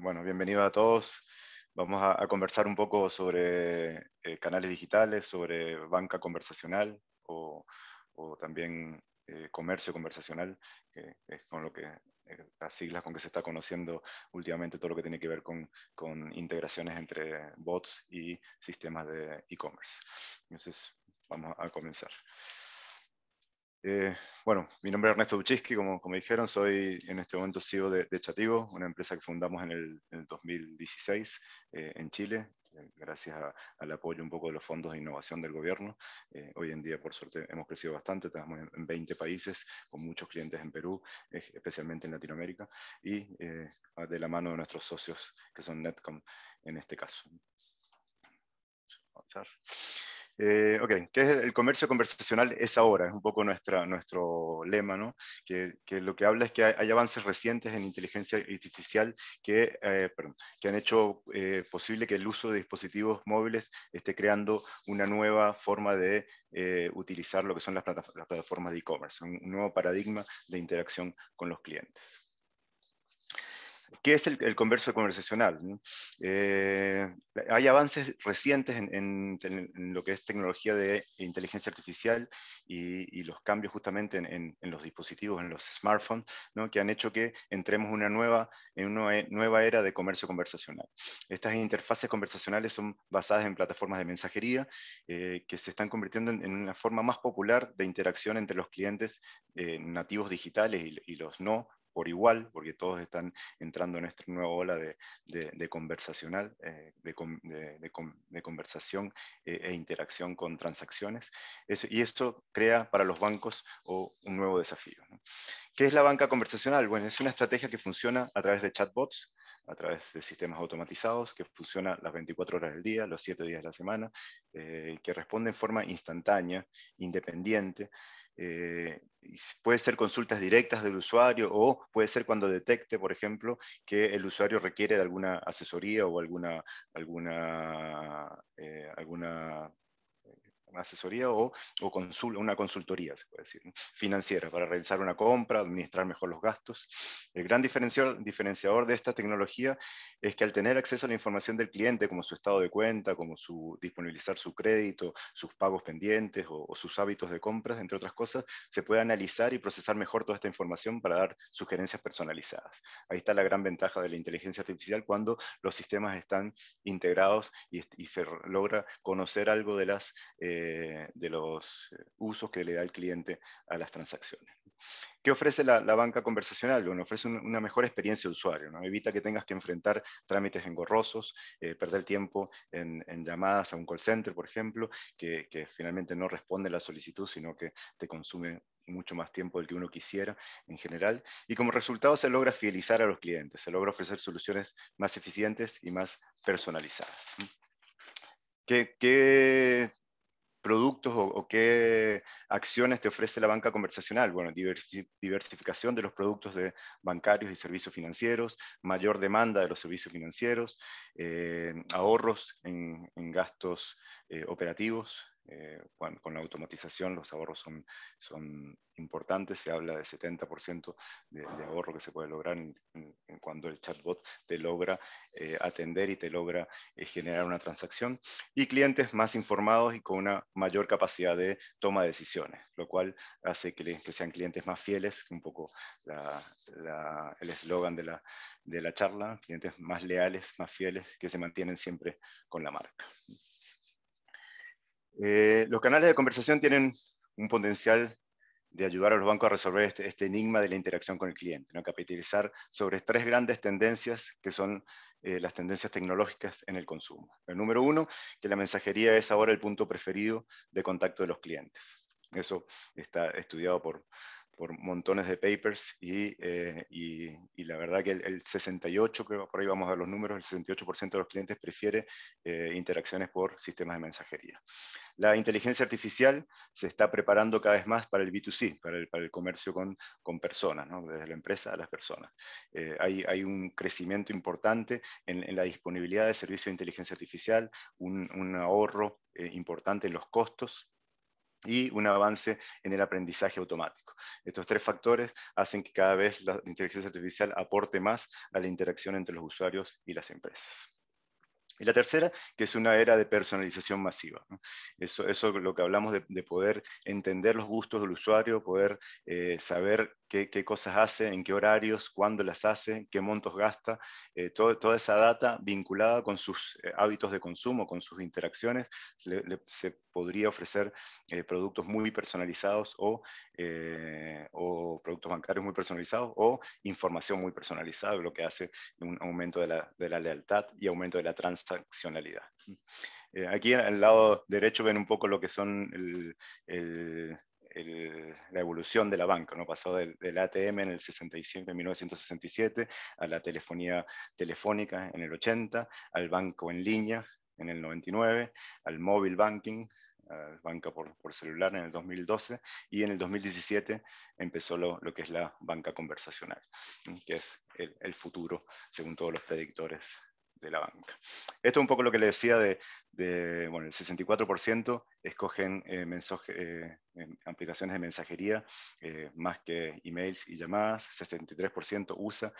Bueno, bienvenido a todos. Vamos a, conversar un poco sobre eh, canales digitales, sobre banca conversacional o, también eh, comercio conversacional, que es con lo que eh, las siglas con que se está conociendo últimamente todo lo que tiene que ver con, con integraciones entre bots y sistemas de e-commerce. Entonces, vamos a comenzar. Eh, bueno, mi nombre es Ernesto Buchiski, como, como dijeron, soy en este momento CEO de, de Chativo, una empresa que fundamos en el, 2016 eh, en Chile, eh, gracias al apoyo un poco de los fondos de innovación del gobierno. hoy en día, por suerte, hemos crecido bastante, estamos en, 20 países, con muchos clientes en Perú, especialmente en Latinoamérica, y de la mano de nuestros socios, que son Netcom en este caso. avanzar. Eh, ok, ¿qué es el comercio conversacional? Es ahora, es un poco nuestra, nuestro lema, ¿no? Que, lo que habla es que hay, avances recientes en inteligencia artificial que, eh, que han hecho eh, posible que el uso de dispositivos móviles esté creando una nueva forma de utilizar lo que son las, plataformas de e-commerce, un nuevo paradigma de interacción con los clientes. ¿Qué es el, comercio conversacional? Eh, hay avances recientes en, lo que es tecnología de inteligencia artificial y, los cambios justamente en, los dispositivos, en los smartphones, que han hecho que entremos una nueva, en una e, nueva era de comercio conversacional. Estas interfaces conversacionales son basadas en plataformas de mensajería eh, que se están convirtiendo en, una forma más popular de interacción entre los clientes eh, nativos digitales y, y los no por igual, porque todos están entrando en esta nueva ola de, conversacional, eh, de, conversación eh, e interacción con transacciones. Eso, y esto crea para los bancos oh, un nuevo desafío. ¿Qué es la banca conversacional? Bueno, es una estrategia que funciona a través de chatbots, a través de sistemas automatizados que funciona las 24 horas del día, los 7 días de la semana, eh, que responde en forma instantánea, independiente, puede ser consultas directas del usuario o puede ser cuando detecte, por ejemplo, que el usuario requiere de alguna asesoría o alguna, alguna, eh, alguna asesoría o, o una consultoría, se puede decir, financiera, para realizar una compra, administrar mejor los gastos. El gran diferenciador de esta tecnología es que al tener acceso a la información del cliente, como su estado de cuenta, como su, disponibilizar su crédito, sus pagos pendientes o, sus hábitos de compras, entre otras cosas, se puede analizar y procesar mejor toda esta información para dar sugerencias personalizadas. Ahí está la gran ventaja de la inteligencia artificial cuando los sistemas están integrados y, se logra conocer algo de las... Eh, eh, de los eh, usos que le da el cliente a las transacciones. ¿Qué ofrece la, banca conversacional? Bueno, ofrece una mejor experiencia de usuario, evita que tengas que enfrentar trámites engorrosos, eh, perder tiempo en, llamadas a un call center, por ejemplo, que, finalmente no responde la solicitud, sino que te consume mucho más tiempo del que uno quisiera en general. Y como resultado se logra fidelizar a los clientes, se logra ofrecer soluciones más eficientes y más personalizadas. ¿Qué, qué productos o, qué acciones te ofrece la banca conversacional. Bueno, diversificación de los productos bancarios y servicios financieros, mayor demanda de los servicios financieros, eh, ahorros en, gastos eh, operativos, eh, con, la automatización los ahorros son, son importantes, se habla de 70% de, ahorro que se puede lograr en, cuando el chatbot te logra eh, atender y te logra eh, generar una transacción, y clientes más informados y con una mayor capacidad de toma de decisiones, lo cual hace que, sean clientes más fieles, un poco el eslogan de la, charla, clientes más leales, más fieles, que se mantienen siempre con la marca. Eh, los canales de conversación tienen un potencial de ayudar a los bancos a resolver este, este, enigma de la interacción con el cliente, ¿no? capitalizar sobre tres grandes tendencias que son eh, las tendencias tecnológicas en el consumo. El número uno, que la mensajería es ahora el punto preferido de contacto de los clientes. Eso está estudiado por, por montones de papers eh, y, y, la verdad que el, 68, creo por ahí vamos a ver los números, el 68% de los clientes prefiere eh, interacciones por sistemas de mensajería. La inteligencia artificial se está preparando cada vez más para el B2C, para el, comercio con, con personas, ¿no? desde la empresa a las personas. Eh, hay, un crecimiento importante en, la disponibilidad de servicios de inteligencia artificial, un, un ahorro importante en los costos y un avance en el aprendizaje automático. Estos tres factores hacen que cada vez la inteligencia artificial aporte más a la interacción entre los usuarios y las empresas. Y la tercera, que es una era de personalización masiva. Eso, eso es lo que hablamos de, poder entender los gustos del usuario, poder eh, saber qué, cosas hace, en qué horarios, cuándo las hace, qué montos gasta, eh, toda esa data vinculada con sus eh, hábitos de consumo, con sus interacciones, se, podría ofrecer eh, productos muy personalizados o, productos bancarios muy personalizados o información muy personalizada, lo que hace un aumento de la, lealtad y aumento de la transaccionalidad aquí al lado derecho ven un poco lo que son el, la evolución de la banca, ¿no? pasó del, ATM en el 67, 1967 a la telefonía telefónica en el 80, al banco en línea en el 99, al mobile banking, banca por, por celular en el 2012 y en el 2017 empezó lo, lo que es la banca conversacional, que es el, el futuro según todos los predictores de la banca. Esto es un poco lo que le decía de, el 64% escogen eh, eh, aplicaciones de mensajería eh, más que emails y llamadas, 63% usa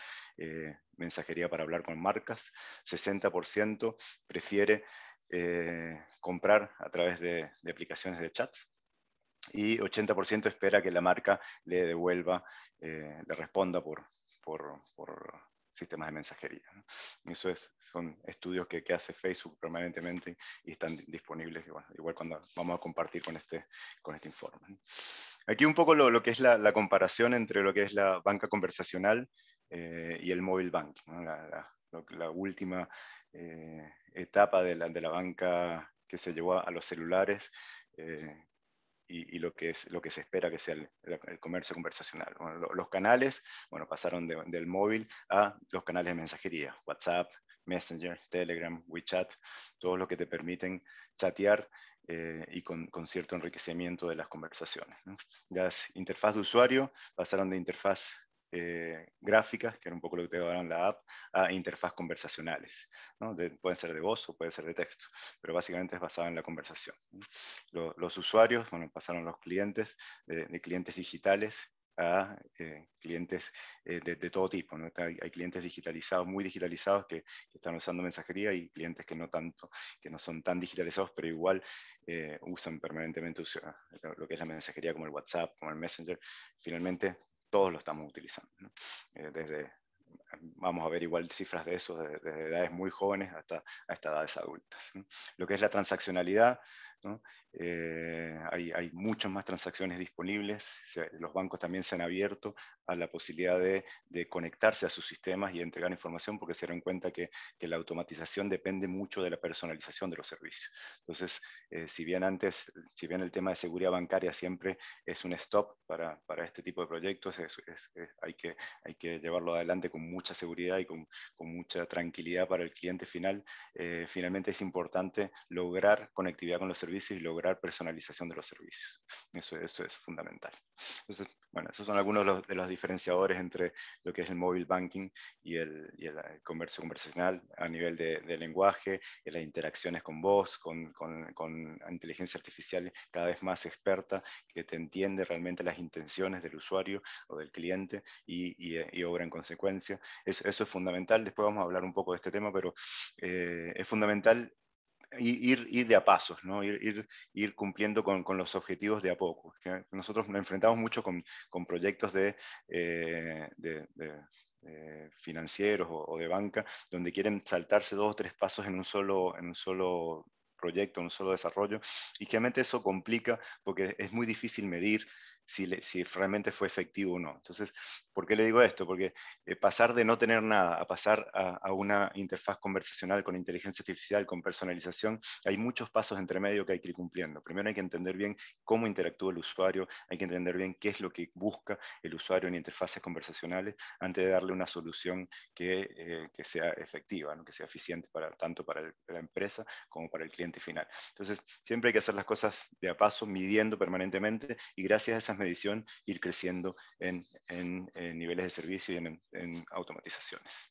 mensajería para hablar con marcas, 60% prefiere comprar a través de, aplicaciones de chats, y 80% espera que la marca le devuelva, le responda por, sistemas de mensajería. Eso es, son estudios que, hace Facebook permanentemente y están disponibles, igual cuando vamos a compartir con este, con este informe. Aquí un poco lo, que es la, comparación entre lo que es la banca conversacional eh, y el móvil bank. la, última eh, etapa de la, banca que se llevó a, los celulares, eh, y, lo, que es, lo que se espera que sea el, comercio conversacional. los canales, bueno, pasaron del móvil a los canales de mensajería, WhatsApp, Messenger, Telegram, WeChat, todos lo que te permiten chatear eh, y con, cierto enriquecimiento de las conversaciones. Las interfaz de usuario pasaron de interfaz eh, gráficas, que era un poco lo que te daba la app, a interfaz conversacionales. pueden ser de voz o puede ser de texto, pero básicamente es basada en la conversación. Los, usuarios, bueno, pasaron los clientes, eh, de, clientes digitales a eh, clientes de, todo tipo. Hay, clientes digitalizados, muy digitalizados, que, están usando mensajería y clientes que no tanto, que no son tan digitalizados, pero igual usan permanentemente lo que es la mensajería, como el WhatsApp, como el Messenger. Finalmente, todos lo estamos utilizando. Eh, desde, vamos a ver igual cifras de eso, desde, edades muy jóvenes hasta, hasta edades adultas. Lo que es la transaccionalidad eh, hay, hay, muchas más transacciones disponibles, los bancos también se han abierto a la posibilidad de, de, conectarse a sus sistemas y entregar información porque se dan cuenta que, que la automatización depende mucho de la personalización de los servicios. Entonces, eh, si bien antes, si bien el tema de seguridad bancaria siempre es un stop para, para este tipo de proyectos, hay, que, hay que llevarlo adelante con mucha seguridad y con, con mucha tranquilidad para el cliente final, eh, finalmente es importante lograr conectividad con los servicios y lograr personalización de los servicios. Eso, eso es fundamental. Entonces, bueno, esos son algunos de los, diferenciadores entre lo que es el mobile banking y el, eh, comercio conversacional a nivel de, lenguaje, y eh, las interacciones con voz, con, inteligencia artificial cada vez más experta que te entiende realmente las intenciones del usuario o del cliente y, eh, obra en consecuencia. Eso, es fundamental. Después vamos a hablar un poco de este tema, pero es fundamental ir, ir de a pasos, ¿no? ir, ir, cumpliendo con, con, los objetivos de a poco. Nosotros nos enfrentamos mucho con, con proyectos de, eh, de, eh, financieros o, de banca, donde quieren saltarse dos o tres pasos en un solo, en un solo proyecto, en un solo desarrollo, y que realmente eso complica porque es muy difícil medir si, realmente fue efectivo o no. Entonces, ¿por qué le digo esto? Porque eh, pasar de no tener nada a pasar a, una interfaz conversacional con inteligencia artificial, con personalización, hay muchos pasos entre medio que hay que ir cumpliendo. Primero hay que entender bien cómo interactúa el usuario, hay que entender bien qué es lo que busca el usuario en interfaces conversacionales antes de darle una solución que, eh, que sea efectiva, que sea eficiente para, tanto para la empresa como para el cliente final. Entonces, siempre hay que hacer las cosas de a paso, midiendo permanentemente y gracias a esas medición, ir creciendo en, eh, niveles de servicio y en, automatizaciones.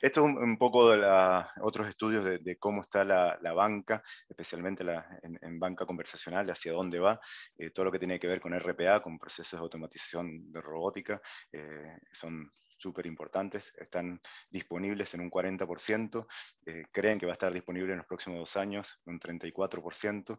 Esto es un, poco de otros estudios de, cómo está la, banca, especialmente en, banca conversacional, hacia dónde va, eh, todo lo que tiene que ver con RPA, con procesos de automatización de robótica, eh, son súper importantes, están disponibles en un 40%, creen que va a estar disponible en los próximos dos años, un 34%.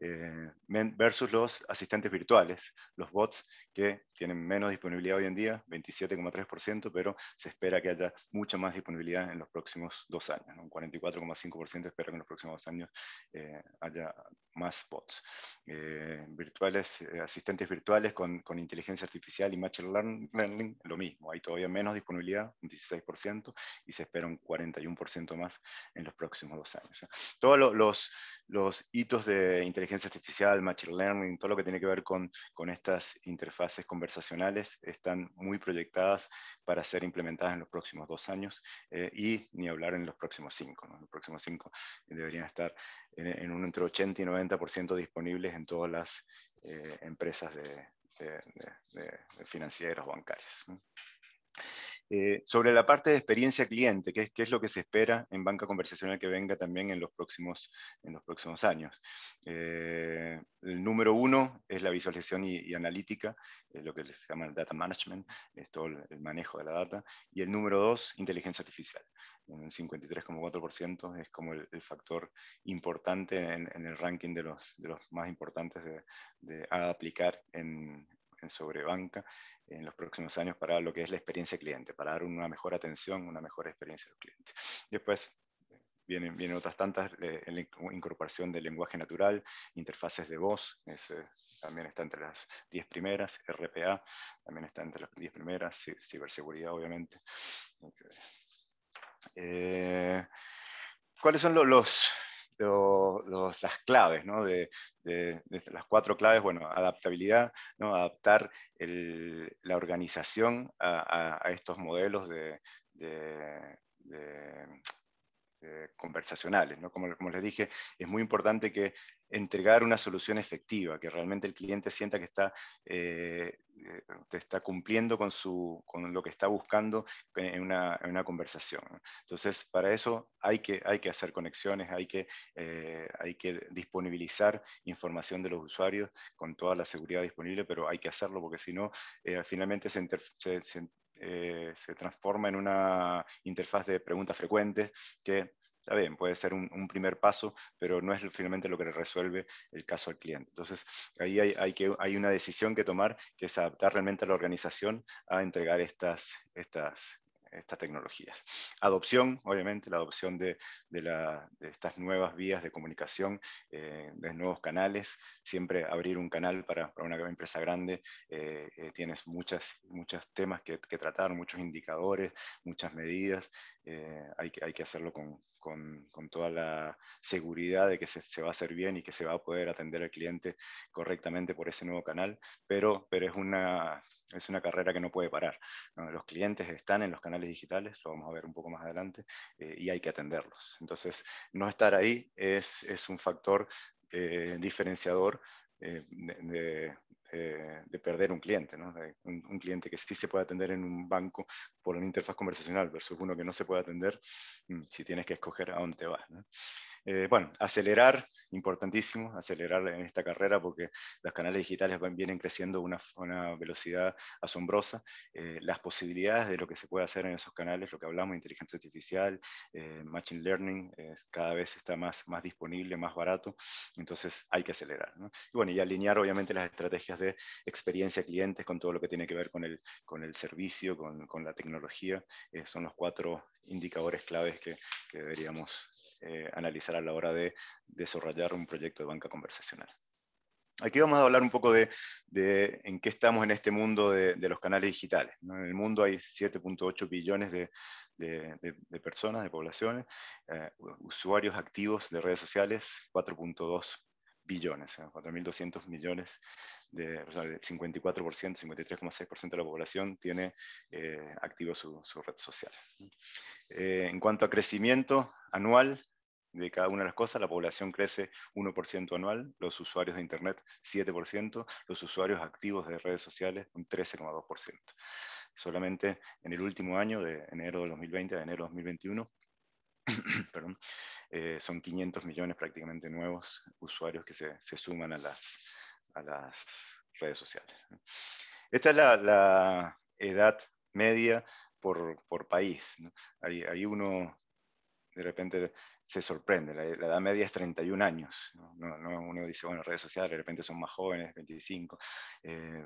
Eh, versus los asistentes virtuales, los bots que tienen menos disponibilidad hoy en día, 27,3%, pero se espera que haya mucha más disponibilidad en los próximos dos años. Un 44,5% espera que en los próximos dos años eh, haya más bots. Eh, virtuales, eh, asistentes virtuales con, con, inteligencia artificial y machine learning, lo mismo. Hay todavía menos disponibilidad, un 16%, y se espera un 41% más en los próximos dos años. todos los, los hitos de inteligencia artificial, machine learning, todo lo que tiene que ver con, con estas interfaces conversacionales, están muy proyectadas para ser implementadas en los próximos dos años eh, y ni hablar en los próximos cinco. los próximos cinco deberían estar en, un entre 80 y 90% disponibles en todas las eh, empresas de, de, financieras bancarias. Eh, sobre la parte de experiencia cliente, ¿qué, ¿qué, es lo que se espera en banca conversacional que venga también en los próximos, en los próximos años? Eh, el número uno es la visualización y, analítica, es lo que se llama el data management, es todo el, manejo de la data. Y el número dos, inteligencia artificial. Un 53,4% es como el, factor importante en, el ranking de los, los más importantes de, a aplicar en, sobre banca en los próximos años para lo que es la experiencia cliente, para dar una mejor atención, una mejor experiencia al cliente. Después vienen, vienen otras tantas, eh, la incorporación del lenguaje natural, interfaces de voz, también está entre las 10 primeras, RPA también está entre las 10 primeras, ciberseguridad obviamente. Eh, ¿Cuáles son los, los las claves, ¿no? de, las cuatro claves, bueno, adaptabilidad, adaptar la organización a, estos modelos conversacionales. como, les dije, es muy importante que entregar una solución efectiva, que realmente el cliente sienta que está, eh, eh, está cumpliendo con, su, lo que está buscando en una, en una conversación. Entonces, para eso hay que, hay que hacer conexiones, hay que, eh, hay que disponibilizar información de los usuarios con toda la seguridad disponible, pero hay que hacerlo porque si no, finalmente se transforma en una interfaz de preguntas frecuentes que está bien, puede ser un, primer paso, pero no es finalmente lo que resuelve el caso al cliente. Entonces, ahí hay, que, hay una decisión que tomar, que es adaptar realmente a la organización a entregar estas, estas, estas tecnologías. Adopción, obviamente, la adopción de, de, de estas nuevas vías de comunicación, eh, de nuevos canales. Siempre abrir un canal para, una empresa grande, eh, eh, tienes muchos temas que, que, tratar, muchos indicadores, muchas medidas. Eh, hay, que, hacerlo con, toda la seguridad de que se, va a hacer bien y que se va a poder atender al cliente correctamente por ese nuevo canal, pero, es, una, carrera que no puede parar. Los clientes están en los canales digitales, lo vamos a ver un poco más adelante, eh, y hay que atenderlos. Entonces, no estar ahí es, un factor eh, diferenciador eh, eh, de, perder un cliente, ¿no? un, cliente que sí se puede atender en un banco por una interfaz conversacional versus uno que no se puede atender mm, si tienes que escoger a dónde vas. ¿no? Eh, bueno, acelerar, importantísimo, acelerar en esta carrera porque los canales digitales van, vienen creciendo a una, velocidad asombrosa. Eh, las posibilidades de lo que se puede hacer en esos canales, lo que hablamos, inteligencia artificial, eh, machine learning, cada vez está más, más disponible, más barato, entonces hay que acelerar. Y bueno, y alinear obviamente las estrategias de experiencia clientes con todo lo que tiene que ver con el, con el servicio, con, con la tecnología, son los cuatro indicadores claves que, deberíamos eh, analizar a la hora de desarrollar un proyecto de banca conversacional. Aquí vamos a hablar un poco de, en qué estamos en este mundo de, los canales digitales. En el mundo hay 7.8 billones de, personas, de poblaciones, eh, usuarios activos de redes sociales, 4.2 billones, 4.200 ¿eh? millones, de, o 54%, 53,6% de la población tiene eh, activo su, sociales red social. Eh, en cuanto a crecimiento anual de cada una de las cosas, la población crece 1% anual, los usuarios de Internet 7%, los usuarios activos de redes sociales un 13,2%. Solamente en el último año, de enero de 2020 a enero de 2021, perdón, eh, son 500 millones prácticamente nuevos usuarios que se, suman a las, las redes sociales. Esta es la, edad media por, país. ¿no? uno de repente se sorprende. La, edad media es 31 años. ¿no? uno dice, bueno, redes sociales de repente son más jóvenes, 25. Eh,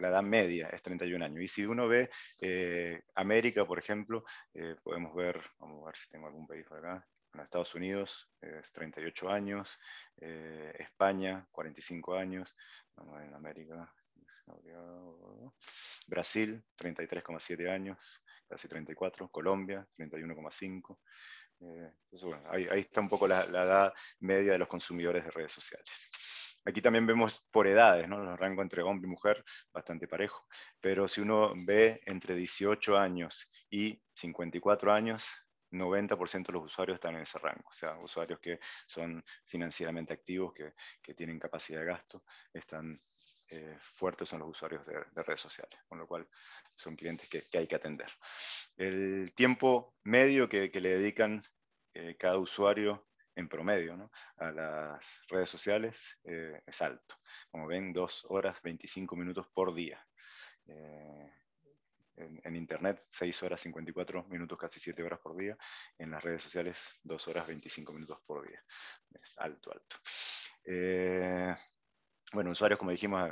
la, edad media es 31 años. Y si uno ve eh, América, por ejemplo, eh, podemos ver, vamos a ver si tengo algún país por acá. Estados Unidos eh, es 38 años, España 45 años, en América, Brasil 33,7 años, casi 34, Colombia 31,5, eh, ahí, está un poco la, edad media de los consumidores de redes sociales. Aquí también vemos por edades, ¿no? El rango entre hombre y mujer, bastante parejo. Pero si uno ve entre 18 años y 54 años, 90% de los usuarios están en ese rango, o sea, usuarios que son financieramente activos, que, que tienen capacidad de gasto, están eh, fuertes son los usuarios de, redes sociales, con lo cual son clientes que, hay que atender. El tiempo medio que, le dedican eh, cada usuario en promedio a las redes sociales eh, es alto. Como ven, 2 horas 25 minutos por día. En, Internet, 6 horas 54 minutos, casi 7 horas por día. En las redes sociales, 2 horas 25 minutos por día. Es alto, alto bueno, usuarios, como dijimos,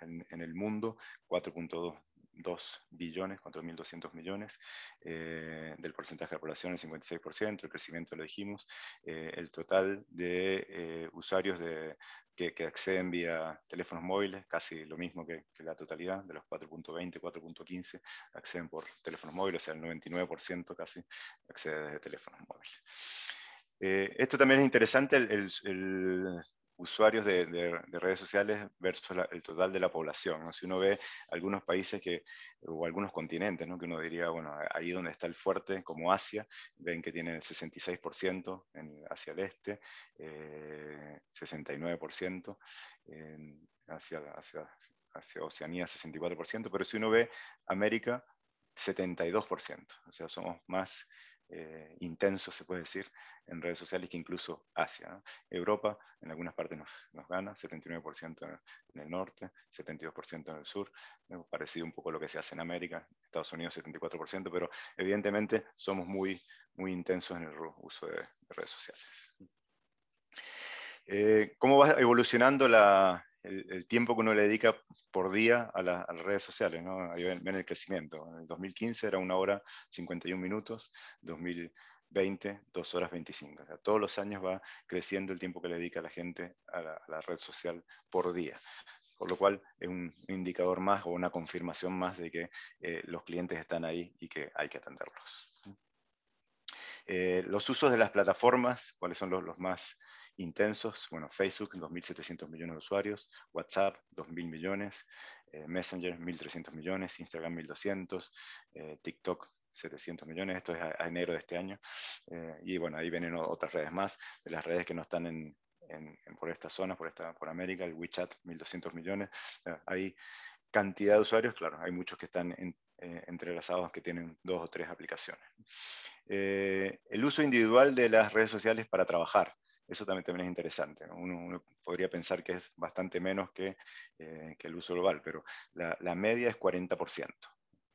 en, el mundo, 4.2 billones, 4.200 millones, eh, del porcentaje de la población, el 56%, el crecimiento lo dijimos, eh, el total de eh, usuarios de, que, acceden vía teléfonos móviles, casi lo mismo que, la totalidad, de los 4.20, 4.15, acceden por teléfonos móviles, o sea, el 99% casi accede desde teléfonos móviles. esto también es interesante, el usuarios de, redes sociales versus el total de la población. Si uno ve algunos países que, o algunos continentes, que uno diría, bueno, ahí donde está el fuerte, como Asia, ven que tienen el 66% hacia el este, 69% eh, hacia, hacia Oceanía, 64%, pero si uno ve América, 72%, o sea, somos más eh, intenso se puede decir, en redes sociales que incluso Asia. Europa en algunas partes nos, gana, 79% en el norte, 72% en el sur, parecido un poco a lo que se hace en América, Estados Unidos 74%, pero evidentemente somos muy, muy intensos en el uso de, redes sociales. Eh, ¿Cómo va evolucionando la, el, tiempo que uno le dedica por día a, las redes sociales, ¿no? Ahí ven, el crecimiento. En el 2015 era una hora 51 minutos, 2020 2 horas 25. O sea, todos los años va creciendo el tiempo que le dedica la gente a la, red social por día. Por lo cual es un indicador más o una confirmación más de que eh, los clientes están ahí y que hay que atenderlos. Eh, los usos de las plataformas, cuáles son los, los más intensos. Bueno, Facebook, 2.700 millones de usuarios, WhatsApp, 2.000 millones, eh, Messenger, 1.300 millones, Instagram, 1.200, eh, TikTok, 700 millones, esto es a, enero de este año. Eh, y bueno, ahí vienen otras redes más, de las redes que no están por esta zona, por, esta, por América, el WeChat, 1.200 millones. hay cantidad de usuarios, claro, hay muchos que están entrelazados que tienen dos o tres aplicaciones. el uso individual de las redes sociales para trabajar eso también, también es interesante. Uno, podría pensar que es bastante menos que, eh, el uso global, pero la, media es 40%.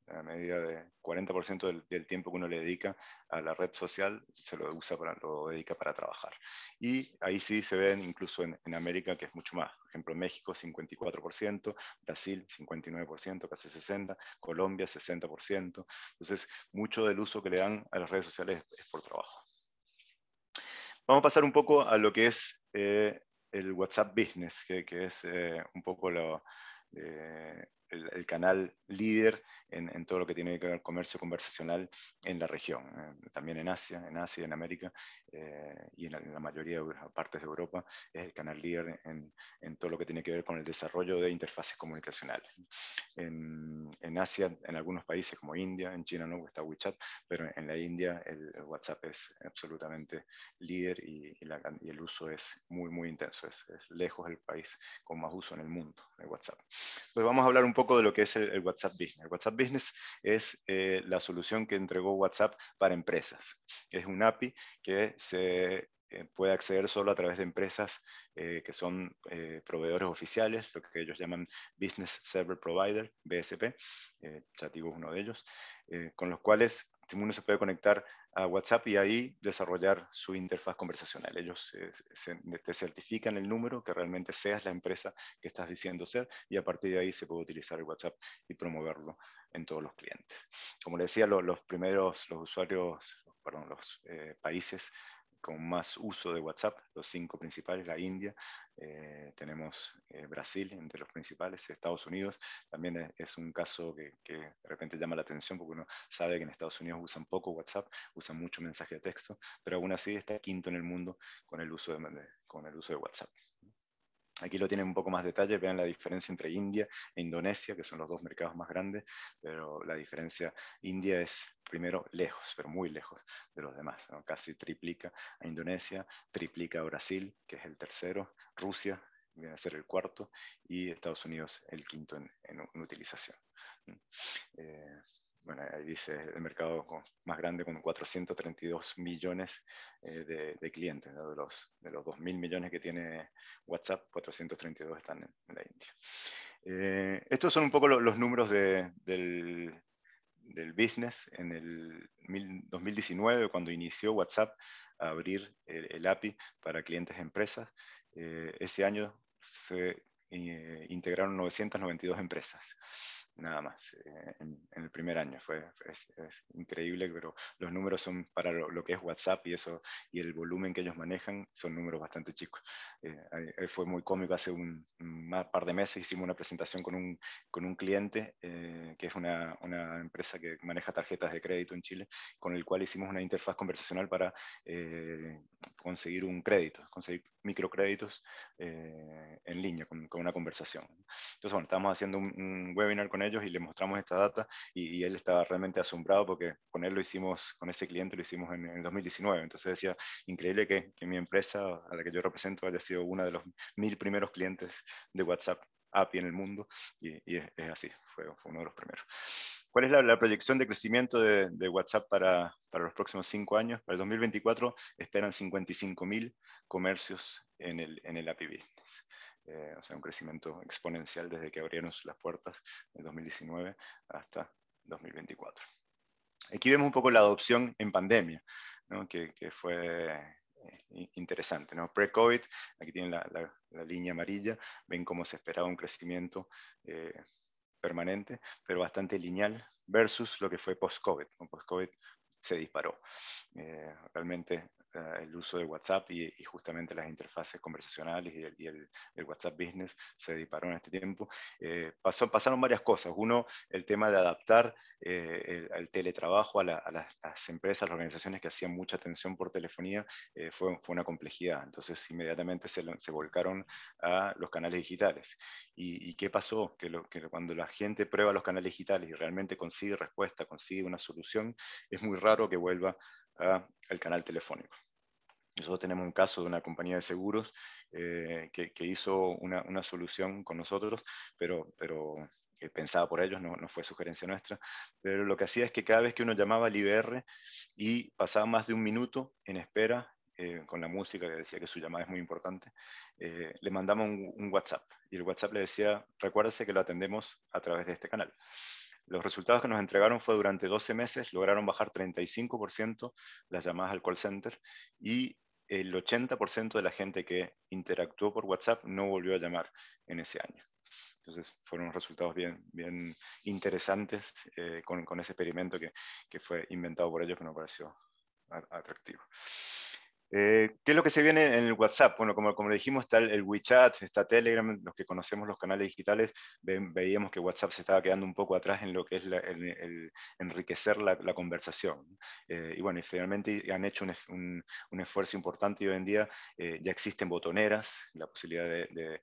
La media de 40% del, del, tiempo que uno le dedica a la red social se lo, usa para, lo dedica para trabajar. Y ahí sí se ven incluso en, en América que es mucho más. Por ejemplo, México 54%, Brasil 59%, casi 60%, Colombia 60%. Entonces, mucho del uso que le dan a las redes sociales es por trabajo. Vamos a pasar un poco a lo que es eh, el WhatsApp Business, que, es eh, un poco lo, eh, el, canal líder en, todo lo que tiene que ver con el comercio conversacional en la región, eh, también en Asia, en Asia, en América eh, y en la, mayoría de partes de Europa, es el canal líder en, todo lo que tiene que ver con el desarrollo de interfaces comunicacionales. En, Asia, en algunos países como India, en China no está WeChat, pero en la India el, WhatsApp es absolutamente líder y, el uso es muy, muy intenso. Es, lejos el país con más uso en el mundo de WhatsApp. Pues vamos a hablar un poco de lo que es el, WhatsApp Business. WhatsApp Business es eh, la solución que entregó WhatsApp para empresas. Es un API que se eh, puede acceder solo a través de empresas eh, que son proveedores oficiales, lo que ellos llaman Business Server Provider, BSP, eh, es uno de ellos, con los cuales uno se puede conectar a WhatsApp y ahí desarrollar su interfaz conversacional. Ellos eh, te certifican el número, que realmente seas la empresa que estás diciendo ser, y a partir de ahí se puede utilizar el WhatsApp y promoverlo en todos los clientes. Como le decía, los primeros, los usuarios, perdón, los eh, países con más uso de WhatsApp, los cinco principales, la India, eh, tenemos eh, Brasil entre los principales, Estados Unidos, también es, un caso que, de repente llama la atención porque uno sabe que en Estados Unidos usan poco WhatsApp, usan mucho mensaje de texto, pero aún así está quinto en el mundo con el uso con el uso de WhatsApp. Aquí lo tienen un poco más detalle, vean la diferencia entre India e Indonesia, que son los dos mercados más grandes, pero la diferencia, India es primero lejos, pero muy lejos de los demás, casi triplica a Indonesia, triplica a Brasil, que es el tercero, Rusia viene a ser el cuarto y Estados Unidos el quinto en, en, utilización. Eh, bueno, ahí dice el mercado más grande con 432 millones eh, de, clientes, de los, de 2.000 millones que tiene WhatsApp, 432 están en, la India. Eh, estos son un poco los números del, business en el 2019, cuando inició WhatsApp a abrir el, API para clientes empresas. Eh, ese año se integraron 992 empresas nada más eh, en, el primer año. Fue, es, increíble, pero los números son para lo, que es WhatsApp y eso y el volumen que ellos manejan son números bastante chicos. Eh, fue muy cómico, hace un, par de meses hicimos una presentación con un, con un cliente eh, que es una, una, empresa que maneja tarjetas de crédito en Chile, con el cual hicimos una interfaz conversacional para conseguir un crédito, conseguir microcréditos eh, en línea con, una conversación. Entonces, bueno, estábamos haciendo un, webinar con ellos y le mostramos esta data y, él estaba realmente asombrado porque con él lo hicimos, con ese cliente lo hicimos en, el 2019. Entonces decía, increíble que, mi empresa a la que yo represento haya sido una de los mil primeros clientes de WhatsApp API en el mundo y, es, así, fue, uno de los primeros. ¿Cuál es la, proyección de crecimiento de, WhatsApp para, los próximos cinco años? Para el 2024 esperan 55.000 mil comercios en el, en el API Business. Eh, o sea, un crecimiento exponencial desde que abrieron las puertas en 2019 hasta 2024. Aquí vemos un poco la adopción en pandemia, que, fue eh, interesante. ¿no? Pre-COVID, aquí tienen la, la, línea amarilla, ven cómo se esperaba un crecimiento eh, permanente, pero bastante lineal, versus lo que fue post-COVID. Post-COVID se disparó. realmente eh, el uso de WhatsApp y, justamente las interfaces conversacionales y el, WhatsApp Business se disparó en este tiempo. Eh, pasaron varias cosas. Uno, el tema de adaptar eh, el, teletrabajo a, las, las, empresas, las organizaciones que hacían mucha atención por telefonía, fue, fue, una complejidad. Entonces, inmediatamente se, volcaron a los canales digitales. ¿Y, qué pasó? Que, que cuando la gente prueba los canales digitales y realmente consigue respuesta, consigue una solución, es muy raro que vuelva al canal telefónico. Nosotros tenemos un caso de una compañía de seguros eh, que, hizo una, solución con nosotros, pero, pero eh, pensada por ellos, no, fue sugerencia nuestra. Pero lo que hacía es que cada vez que uno llamaba al IBR y pasaba más de un minuto en espera, eh, con la música que decía que su llamada es muy importante, le mandamos un, un WhatsApp y el WhatsApp le decía, recuérdese que lo atendemos a través de este canal. Los resultados que nos entregaron fue durante 12 meses, lograron bajar 35% las llamadas al call center y el 80% de la gente que interactuó por WhatsApp no volvió a llamar en ese año. Entonces fueron resultados bien, bien interesantes eh, con, con, ese experimento que, que, fue inventado por ellos que nos pareció atractivo. Eh, ¿Qué es lo que se viene en el WhatsApp? Bueno, como, le dijimos, está el, WeChat, está Telegram, los que conocemos los canales digitales, veíamos que WhatsApp se estaba quedando un poco atrás en lo que es el, enriquecer la, conversación. Eh, y bueno, finalmente han hecho un, esfuerzo importante y hoy en día eh, ya existen botoneras, la posibilidad de,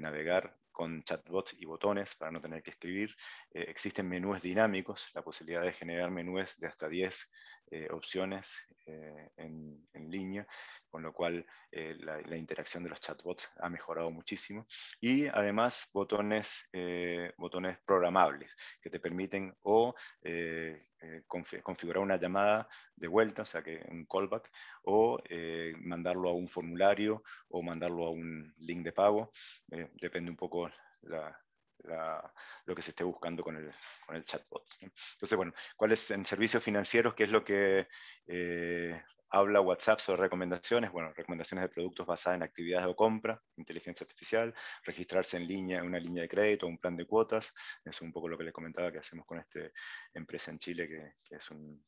navegar con chatbots y botones para no tener que escribir. existen menús dinámicos, la posibilidad de generar menús de hasta 10 eh, opciones eh, en, línea, con lo cual eh, la, interacción de los chatbots ha mejorado muchísimo. Y además botones, botones programables que te permiten o configurar una llamada de vuelta, o sea, que un callback, o mandarlo a un formulario o mandarlo a un link de pago, depende un poco la, lo que se esté buscando con el, con el chatbot. Entonces, bueno, ¿cuál es en servicios financieros, qué es lo que eh, habla WhatsApp sobre recomendaciones, bueno, recomendaciones de productos basadas en actividades o compra, inteligencia artificial, registrarse en línea, en una línea de crédito, un plan de cuotas, es un poco lo que les comentaba que hacemos con esta empresa en Chile, que, es un,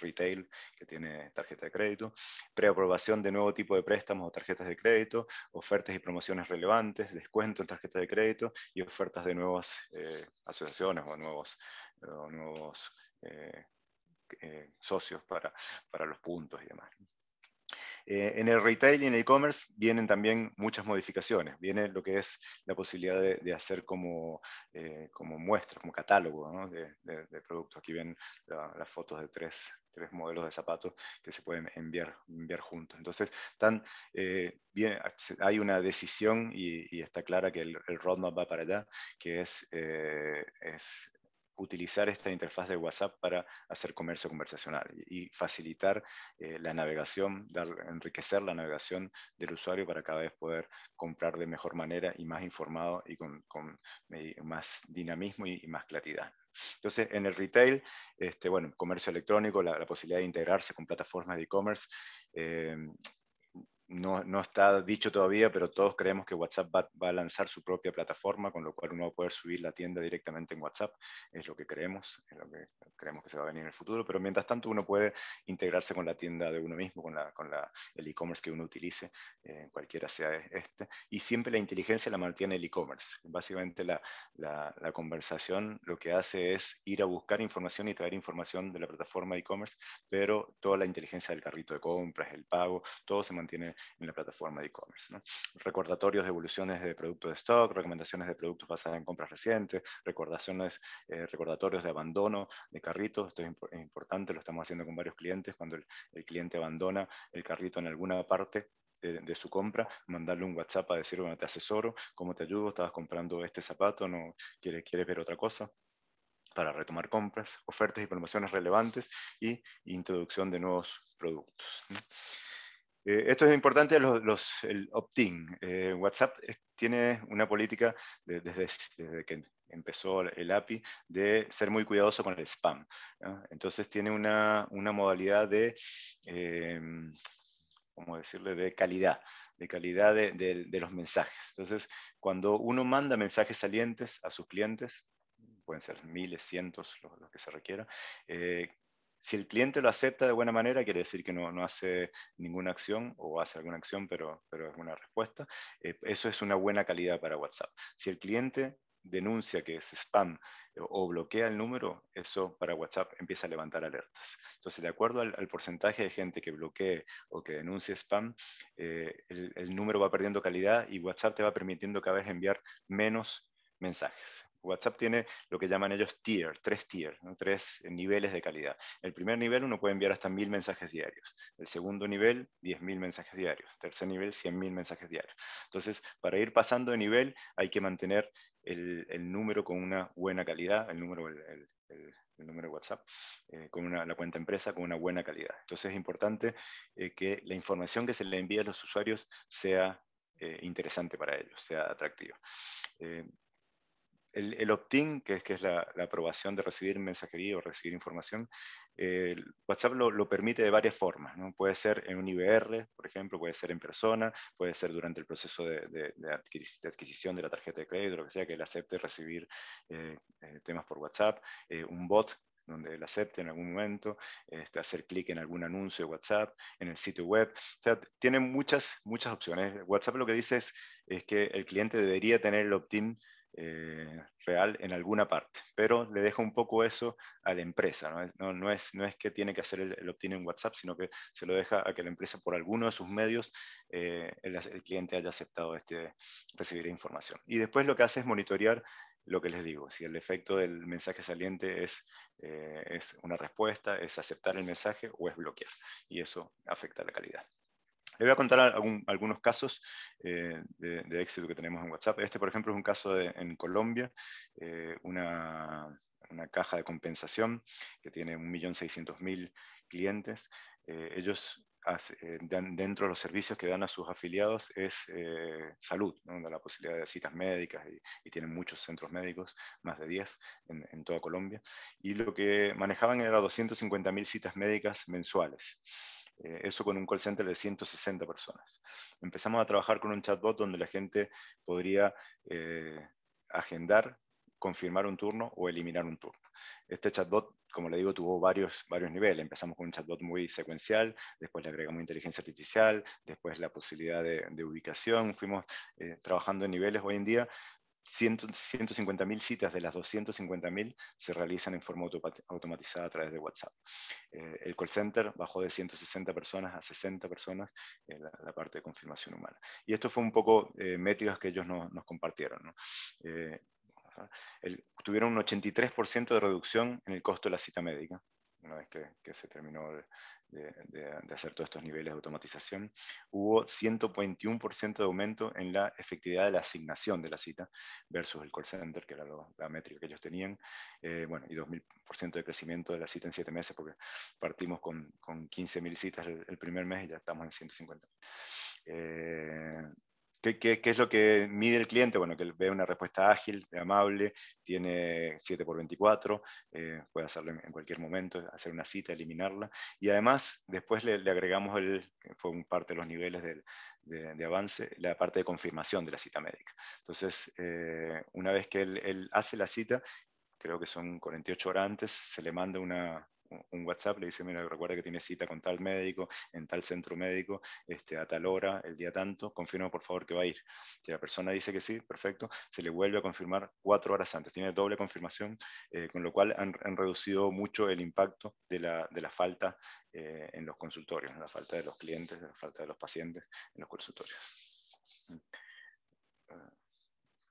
retail que tiene tarjeta de crédito, preaprobación de nuevo tipo de préstamos o tarjetas de crédito, ofertas y promociones relevantes, descuento en tarjeta de crédito y ofertas de nuevas eh, asociaciones o nuevos, nuevos eh, eh, socios para, para, los puntos y demás. Eh, en el retail y en el e-commerce vienen también muchas modificaciones. Viene lo que es la posibilidad de, hacer como, eh, como muestras como catálogo de, productos. Aquí ven las fotos de tres, tres, modelos de zapatos que se pueden enviar, enviar juntos. Entonces, bien, hay una decisión y, está clara que el, el, roadmap va para allá, que es, es utilizar esta interfaz de WhatsApp para hacer comercio conversacional y facilitar eh, la navegación, dar, enriquecer la navegación del usuario para cada vez poder comprar de mejor manera y más informado y con, más dinamismo y, más claridad. Entonces, en el retail, este, bueno, comercio electrónico, la, posibilidad de integrarse con plataformas de e-commerce, eh, no, no, está dicho todavía, pero todos creemos que WhatsApp va, a lanzar su propia plataforma, con lo cual uno va a poder subir la tienda directamente en WhatsApp. Es lo que creemos, es lo que creemos que se va a venir en el futuro, pero mientras tanto uno puede integrarse con la tienda de uno mismo, con, con el e-commerce que uno utilice, eh, cualquiera sea este. Y siempre la inteligencia la mantiene el e-commerce. Básicamente la, conversación lo que hace es ir a buscar información y traer información de la plataforma e-commerce, pero toda la inteligencia del carrito de compras, el pago, todo se mantiene en la plataforma de e-commerce. Recordatorios de evoluciones de productos de stock, recomendaciones de productos basadas en compras recientes, recordaciones, eh, recordatorios de abandono de carritos. Esto es, importante, lo estamos haciendo con varios clientes. Cuando el, cliente abandona el carrito en alguna parte, de, su compra, mandarle un WhatsApp a decir, bueno, te asesoro, ¿cómo te ayudo? ¿Estabas comprando este zapato? ¿No quieres, quieres ver otra cosa? para retomar compras, ofertas y promociones relevantes y introducción de nuevos productos. Eh, esto es importante, los, el opt-in. Eh, WhatsApp tiene una política desde, que empezó el API de ser muy cuidadoso con el spam. Entonces tiene una, modalidad de, eh, ¿cómo decirle?, de calidad de calidad de, los mensajes. Entonces, cuando uno manda mensajes salientes a sus clientes, pueden ser miles, cientos, lo, que se requiera, eh, si el cliente lo acepta de buena manera, quiere decir que no, no hace ninguna acción o hace alguna acción, pero, pero es una respuesta. Eh, eso es una buena calidad para WhatsApp. Si el cliente denuncia que es spam eh, o bloquea el número, eso para WhatsApp empieza a levantar alertas. Entonces, de acuerdo al, porcentaje de gente que bloquee o que denuncie spam, eh, el número va perdiendo calidad y WhatsApp te va permitiendo cada vez enviar menos mensajes. WhatsApp tiene lo que llaman ellos tier, tres tier, tres eh, niveles de calidad. El primer nivel uno puede enviar hasta mil mensajes diarios. El segundo nivel, diez mil mensajes diarios. Tercer nivel, cien mil mensajes diarios. Entonces, para ir pasando de nivel hay que mantener el, número con una buena calidad, el número, el, número de WhatsApp, eh, con una, la cuenta empresa con una buena calidad. Entonces es importante eh, que la información que se le envíe a los usuarios sea interesante para ellos, sea atractiva el, opt-in, que es, que es la, aprobación de recibir mensajería o recibir información, eh, WhatsApp lo, permite de varias formas. Puede ser en un IBR, por ejemplo, puede ser en persona, puede ser durante el proceso de, adquisición de la tarjeta de crédito, lo que sea, que él acepte recibir eh, eh, temas por WhatsApp, un bot donde él acepte en algún momento, este, hacer clic en algún anuncio de WhatsApp, en el sitio web. O sea, tiene muchas, muchas opciones. WhatsApp lo que dice es, es que el cliente debería tener el opt-in eh, real en alguna parte, pero le deja un poco eso a la empresa, ¿no? No, es, que tiene que hacer el, el en WhatsApp, sino que se lo deja a que la empresa por alguno de sus medios eh, el, cliente haya aceptado este, recibir información. Y después lo que hace es monitorear lo que les digo, si el efecto del mensaje saliente es eh, una respuesta, es aceptar el mensaje o es bloquear, y eso afecta la calidad. Le voy a contar algunos casos eh, de, éxito que tenemos en WhatsApp. Este, por ejemplo, es un caso en Colombia, eh, una, caja de compensación que tiene 1.600.000 clientes. Eh, ellos dentro de los servicios que dan a sus afiliados es salud, ¿no? la posibilidad de citas médicas y, tienen muchos centros médicos, más de 10 en, en toda Colombia. Y lo que manejaban era 250.000 citas médicas mensuales. Eh, eso con un call center de 160 personas. Empezamos a trabajar con un chatbot donde la gente podría eh, agendar, confirmar un turno o eliminar un turno. Este chatbot, como le digo, tuvo varios, varios niveles. Empezamos con un chatbot muy secuencial, después le agregamos inteligencia artificial, después la posibilidad de, ubicación. Fuimos eh, trabajando en niveles. Hoy en día 150.000 citas de las 250.000 se realizan en forma automatizada a través de WhatsApp. Eh, el call center bajó de 160 personas a 60 personas en eh, la, parte de confirmación humana. Y esto fue un poco eh, métricas que ellos nos compartieron. Eh, tuvieron un 83% de reducción en el costo de la cita médica, una vez que, que se terminó el, de, hacer todos estos niveles de automatización, hubo 121% de aumento en la efectividad de la asignación de la cita versus el call center, que era la métrica que ellos tenían, eh, bueno, y 2.000% de crecimiento de la cita en 7 meses, porque partimos con, con 15.000 citas el, primer mes y ya estamos en 150. ¿Qué, es lo que mide el cliente? Bueno, que ve una respuesta ágil, amable, tiene 7x24, eh, puede hacerlo en, cualquier momento, hacer una cita, eliminarla. Y además, después le, agregamos, el, que fue un parte de los niveles de, de, avance, la parte de confirmación de la cita médica. Entonces, eh, una vez que él, él hace la cita, creo que son 48 horas antes, se le manda una, un WhatsApp, le dice, mira, recuerda que tiene cita con tal médico, en tal centro médico, este, a tal hora, el día tanto, confirma por favor que va a ir. Si la persona dice que sí, perfecto, se le vuelve a confirmar cuatro horas antes, tiene doble confirmación, eh, con lo cual han, reducido mucho el impacto de la, falta eh, en los consultorios, la falta de los clientes, la falta de los pacientes en los consultorios. Mm. Ah,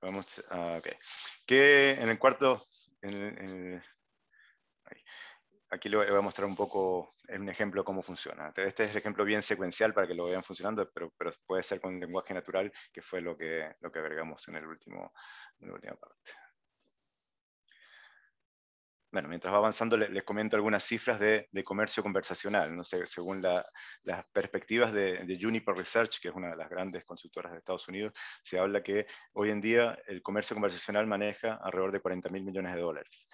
vamos a, en el cuarto, aquí le voy a mostrar un poco un ejemplo cómo funciona. Este es el ejemplo bien secuencial para que lo vean funcionando, pero, puede ser con lenguaje natural, que fue lo que, lo que agregamos en, el último, en la última parte. Bueno, mientras va avanzando les, comento algunas cifras de, de comercio conversacional, ¿no? sé según las perspectivas de, de, Juniper Research, que es una de las grandes consultoras de Estados Unidos, se habla que hoy en día el comercio conversacional maneja alrededor de 40 mil millones de dólares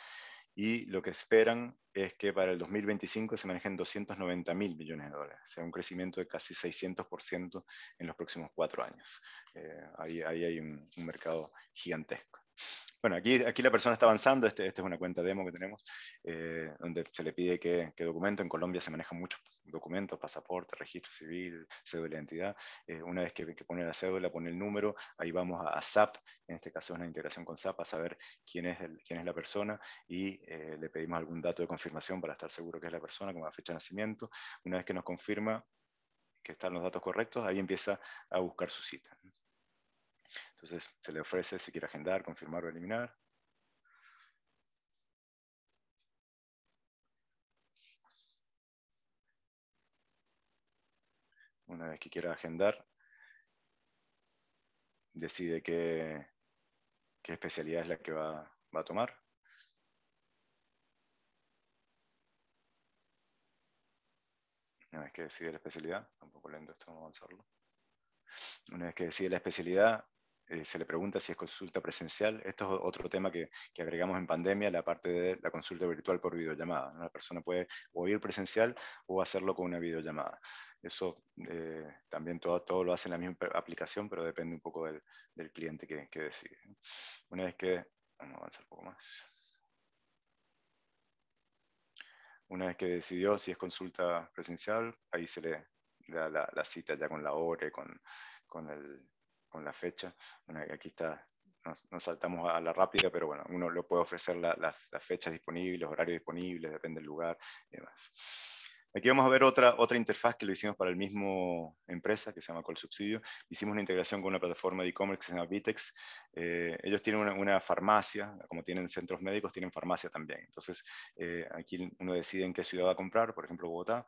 y lo que esperan es que para el 2025 se manejen 290 mil millones de dólares, o sea, un crecimiento de casi 600% en los próximos cuatro años. Eh, ahí, hay un mercado gigantesco. Bueno, aquí, aquí la persona está avanzando, esta este es una cuenta demo que tenemos, eh, donde se le pide que, documento, en Colombia se manejan muchos documentos, pasaporte, registro civil, cédula de identidad, eh, una vez que, que, pone la cédula, pone el número, ahí vamos a, SAP, en este caso es una integración con SAP, a saber quién es, quién es la persona y eh, le pedimos algún dato de confirmación para estar seguro que es la persona, como la fecha de nacimiento, una vez que nos confirma que están los datos correctos, ahí empieza a buscar su cita. Entonces se le ofrece si quiere agendar, confirmar o eliminar. Una vez que quiera agendar, decide qué, especialidad es la que va, a tomar. Una vez que decide la especialidad, tampoco lento esto, vamos a avanzarlo. Una vez que decide la especialidad, eh, se le pregunta si es consulta presencial. Esto es otro tema que, agregamos en pandemia, la parte de la consulta virtual por videollamada. una La persona puede o ir presencial o hacerlo con una videollamada. Eso eh, también todo, todo, lo hace en la misma aplicación, pero depende un poco del, cliente que, que, decide. Una vez que... Vamos a avanzar un poco más una vez que decidió si es consulta presencial, ahí se le da la, cita ya con la ORE, con el, con la fecha. Bueno, aquí está, nos, saltamos a la rápida, pero bueno, uno lo puede ofrecer la, las fechas disponibles, los horarios disponibles, depende del lugar y demás. Aquí vamos a ver otra, otra interfaz que lo hicimos para el mismo empresa, que se llama ColSubsidio, Subsidio. Hicimos una integración con una plataforma de e-commerce que se llama Vitex. Eh, ellos tienen una, farmacia, como tienen centros médicos, tienen farmacia también. Entonces, eh, aquí uno decide en qué ciudad va a comprar, por ejemplo, Bogotá.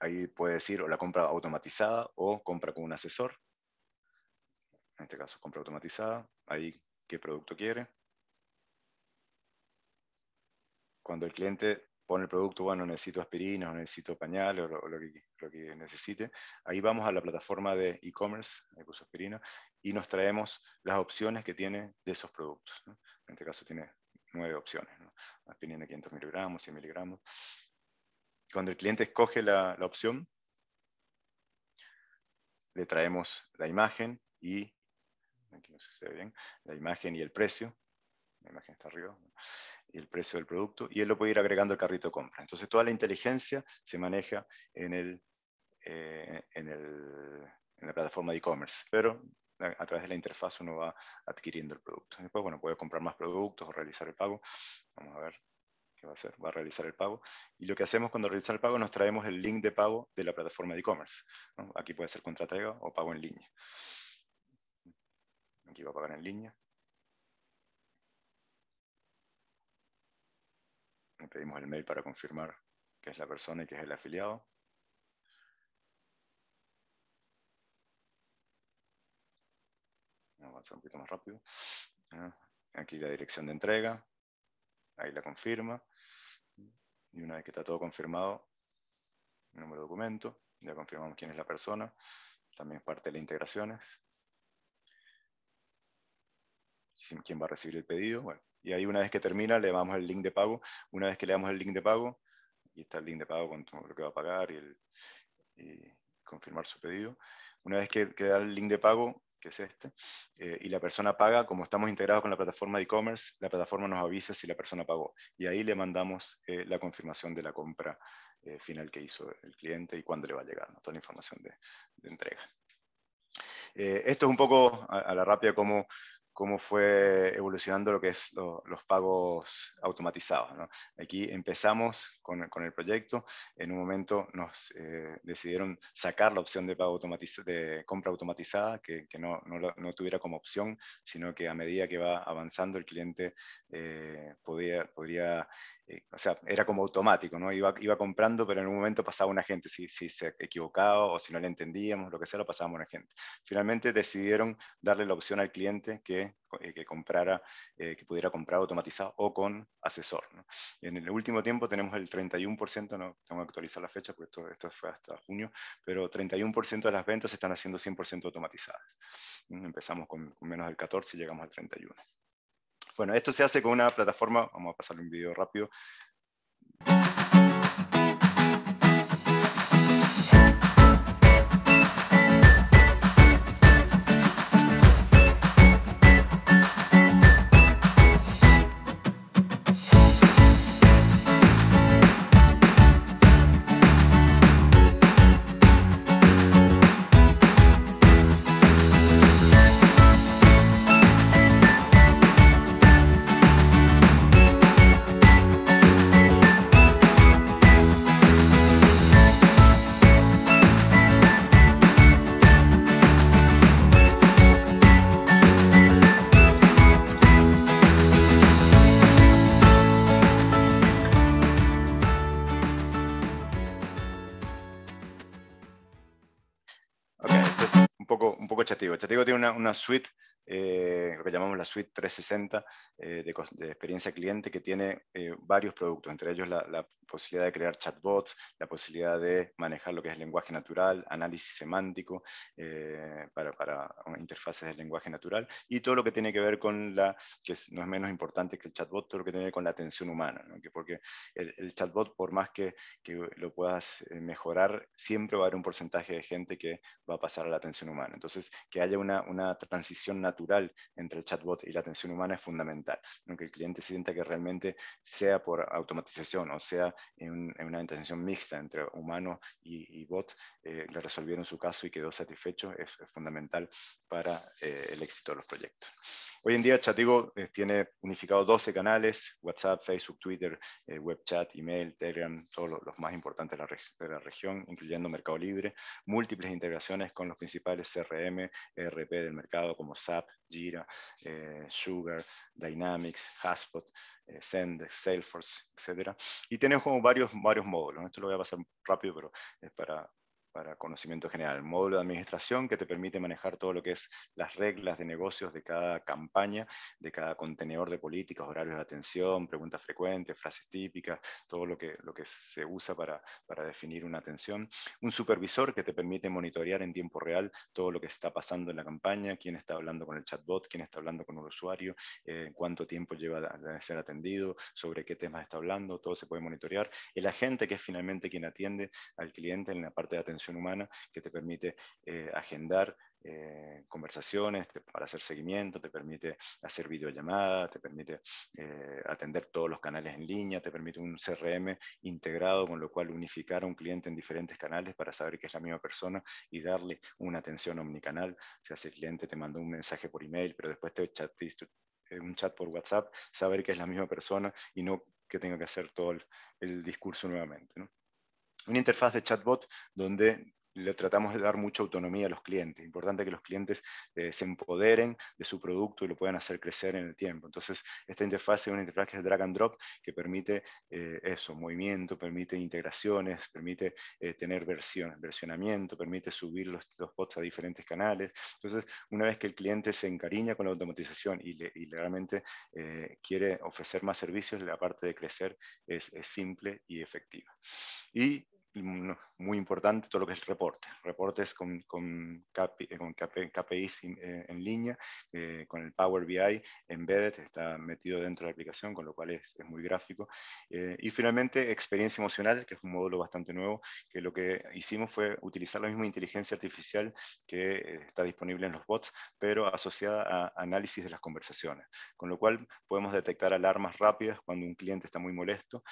ahí puede decir o la compra automatizada o compra con un asesor. En este caso, compra automatizada. Ahí, ¿qué producto quiere? Cuando el cliente pone el producto, bueno, necesito aspirina, necesito pañales, o lo, que, necesite, ahí vamos a la plataforma de e-commerce, ahí puso aspirina, y nos traemos las opciones que tiene de esos productos. En este caso tiene nueve opciones, ¿no? aspirina 500 miligramos, 100 miligramos cuando el cliente escoge la, opción, le traemos la imagen y la imagen y el precio. La imagen está arriba. Y el precio del producto. Y él lo puede ir agregando al carrito de compra. Entonces, toda la inteligencia se maneja en, eh, en, en la plataforma de e-commerce. Pero a través de la interfaz uno va adquiriendo el producto. Después, bueno, puede comprar más productos o realizar el pago. Vamos a ver va a, hacer, va a realizar el pago. Y lo que hacemos cuando realiza el pago, nos traemos el link de pago de la plataforma de e-commerce. Aquí puede ser contratega o pago en línea. Aquí va a pagar en línea. Le pedimos el mail para confirmar que es la persona y que es el afiliado. Vamos a avanzar un poquito más rápido. Aquí la dirección de entrega. Ahí la confirma y una vez que está todo confirmado, el número de documento, ya confirmamos quién es la persona, también parte de las integraciones, quién va a recibir el pedido, y ahí una vez que termina le damos el link de pago, una vez que le damos el link de pago, y está el link de pago con todo lo que va a pagar y, confirmar su pedido, una vez que, queda el link de pago, que es este, eh, y la persona paga, como estamos integrados con la plataforma de e-commerce, la plataforma nos avisa si la persona pagó y ahí le mandamos eh, la confirmación de la compra eh, final que hizo el cliente y cuándo le va a llegar, toda la información de, entrega. esto es un poco a, la rápida como cómo fue evolucionando lo que es los pagos automatizados. Aquí empezamos con, el proyecto, en un momento nos eh, decidieron sacar la opción de, pago de compra automatizada, que, no, no, tuviera como opción, sino que a medida que va avanzando el cliente eh, podía, podría eh, o sea, era como automático, ¿no? Iba, iba comprando, pero en un momento pasaba una gente, si, si se equivocaba o si no le entendíamos, lo que sea, lo pasábamos a una gente. Finalmente decidieron darle la opción al cliente que, eh, que comprara, eh, que pudiera comprar automatizado o con asesor. En el último tiempo tenemos el 31%, no tengo que actualizar la fecha porque esto, esto fue hasta junio, pero 31% de las ventas se están haciendo 100% automatizadas. Empezamos con menos del 14 y llegamos al 31. Bueno, esto se hace con una plataforma, vamos a pasarle un video rápido. ensuite eh, lo que llamamos la Suite 360 eh, de, experiencia cliente, que tiene eh, varios productos, entre ellos la, posibilidad de crear chatbots, la posibilidad de manejar lo que es lenguaje natural, análisis semántico eh, para, para, interfaces de lenguaje natural y todo lo que tiene que ver con la, que no es menos importante que el chatbot, todo lo que tiene que ver con la atención humana, ¿no? porque el, el, chatbot, por más que, que lo puedas mejorar, siempre va a haber un porcentaje de gente que va a pasar a la atención humana. Entonces, que haya una, una transición natural entre el chatbot y la atención humana es fundamental. aunque el cliente sienta que realmente sea por automatización o sea en, una intención mixta entre humano y, bot, eh, le resolvieron su caso y quedó satisfecho es, fundamental para eh, el éxito de los proyectos. Hoy en día Chatigo eh, tiene unificado 12 canales, WhatsApp, Facebook, Twitter, WebChat, email, Telegram, todos los, más importantes de la, de la, región, incluyendo Mercado Libre, múltiples integraciones con los principales CRM, ERP del mercado como SAP, Jira, eh, Sugar, Dynamics, Haspot, Send, eh, Salesforce, etc. Y tenemos como varios, varios módulos. Esto lo voy a pasar rápido, pero es para, para conocimiento general, módulo de administración que te permite manejar todo lo que es las reglas de negocios de cada campaña, de cada contenedor de políticas, horarios de atención, preguntas frecuentes, frases típicas, todo lo que, lo que se usa para, para definir una atención. Un supervisor que te permite monitorear en tiempo real todo lo que está pasando en la campaña, quién está hablando con el chatbot, quién está hablando con un usuario, en eh, cuánto tiempo lleva de ser atendido, sobre qué temas está hablando, todo se puede monitorear. El agente que es finalmente quien atiende al cliente en la parte de atención humana que te permite eh, agendar eh, conversaciones para hacer seguimiento, te permite hacer videollamadas, te permite eh, atender todos los canales en línea, te permite un CRM integrado, con lo cual unificar a un cliente en diferentes canales para saber que es la misma persona y darle una atención omnicanal. si si el cliente te mandó un mensaje por email, pero después te chat, un chat por WhatsApp, saber que es la misma persona y no que tenga que hacer todo el, el discurso nuevamente. ¿no? una interfaz de chatbot donde le tratamos de dar mucha autonomía a los clientes. Importante que los clientes eh, se empoderen de su producto y lo puedan hacer crecer en el tiempo. Entonces, esta interfaz es una interfaz que es drag and drop, que permite eh, eso, movimiento, permite integraciones, permite eh, tener versiones, versionamiento, permite subir los, bots a diferentes canales. Entonces, una vez que el cliente se encariña con la automatización y, le, realmente quiere ofrecer más servicios, la parte de crecer es, es simple y efectiva. Y muy importante todo lo que es reporte, reportes con, con, eh, con KPIs eh, en línea, eh, con el Power BI embedded, está metido dentro de la aplicación, con lo cual es, es muy gráfico. y finalmente, experiencia emocional, que es un módulo bastante nuevo, que lo que hicimos fue utilizar la misma inteligencia artificial que está disponible en los bots, pero asociada a análisis de las conversaciones, con lo cual podemos detectar alarmas rápidas cuando un cliente está muy molesto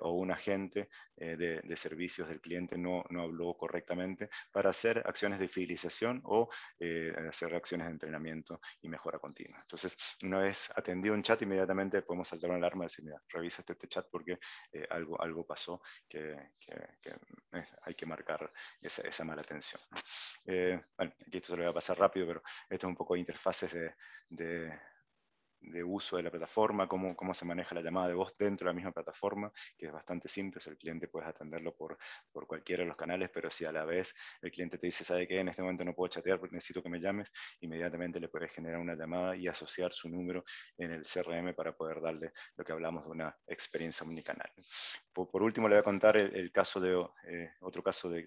o un agente de, de servicios de el cliente no, no habló correctamente, para hacer acciones de fidelización o eh, hacer acciones de entrenamiento y mejora continua. Entonces, una vez atendido un chat, inmediatamente podemos saltar una alarma y decir, mira, revisa este, este chat porque eh, algo, algo pasó que, eh, hay que marcar esa, mala atención. aquí esto se lo voy a pasar rápido, pero esto es un poco de interfaces de de uso de la plataforma, cómo, cómo se maneja la llamada de voz dentro de la misma plataforma, que es bastante simple, o el cliente puedes atenderlo por, por cualquiera de los canales, pero si a la vez el cliente te dice, ¿sabe qué? En este momento no puedo chatear porque necesito que me llames, inmediatamente le puedes generar una llamada y asociar su número en el CRM para poder darle lo que hablamos de una experiencia omnicanal. Por, último, le voy a contar el, caso de, eh, otro caso de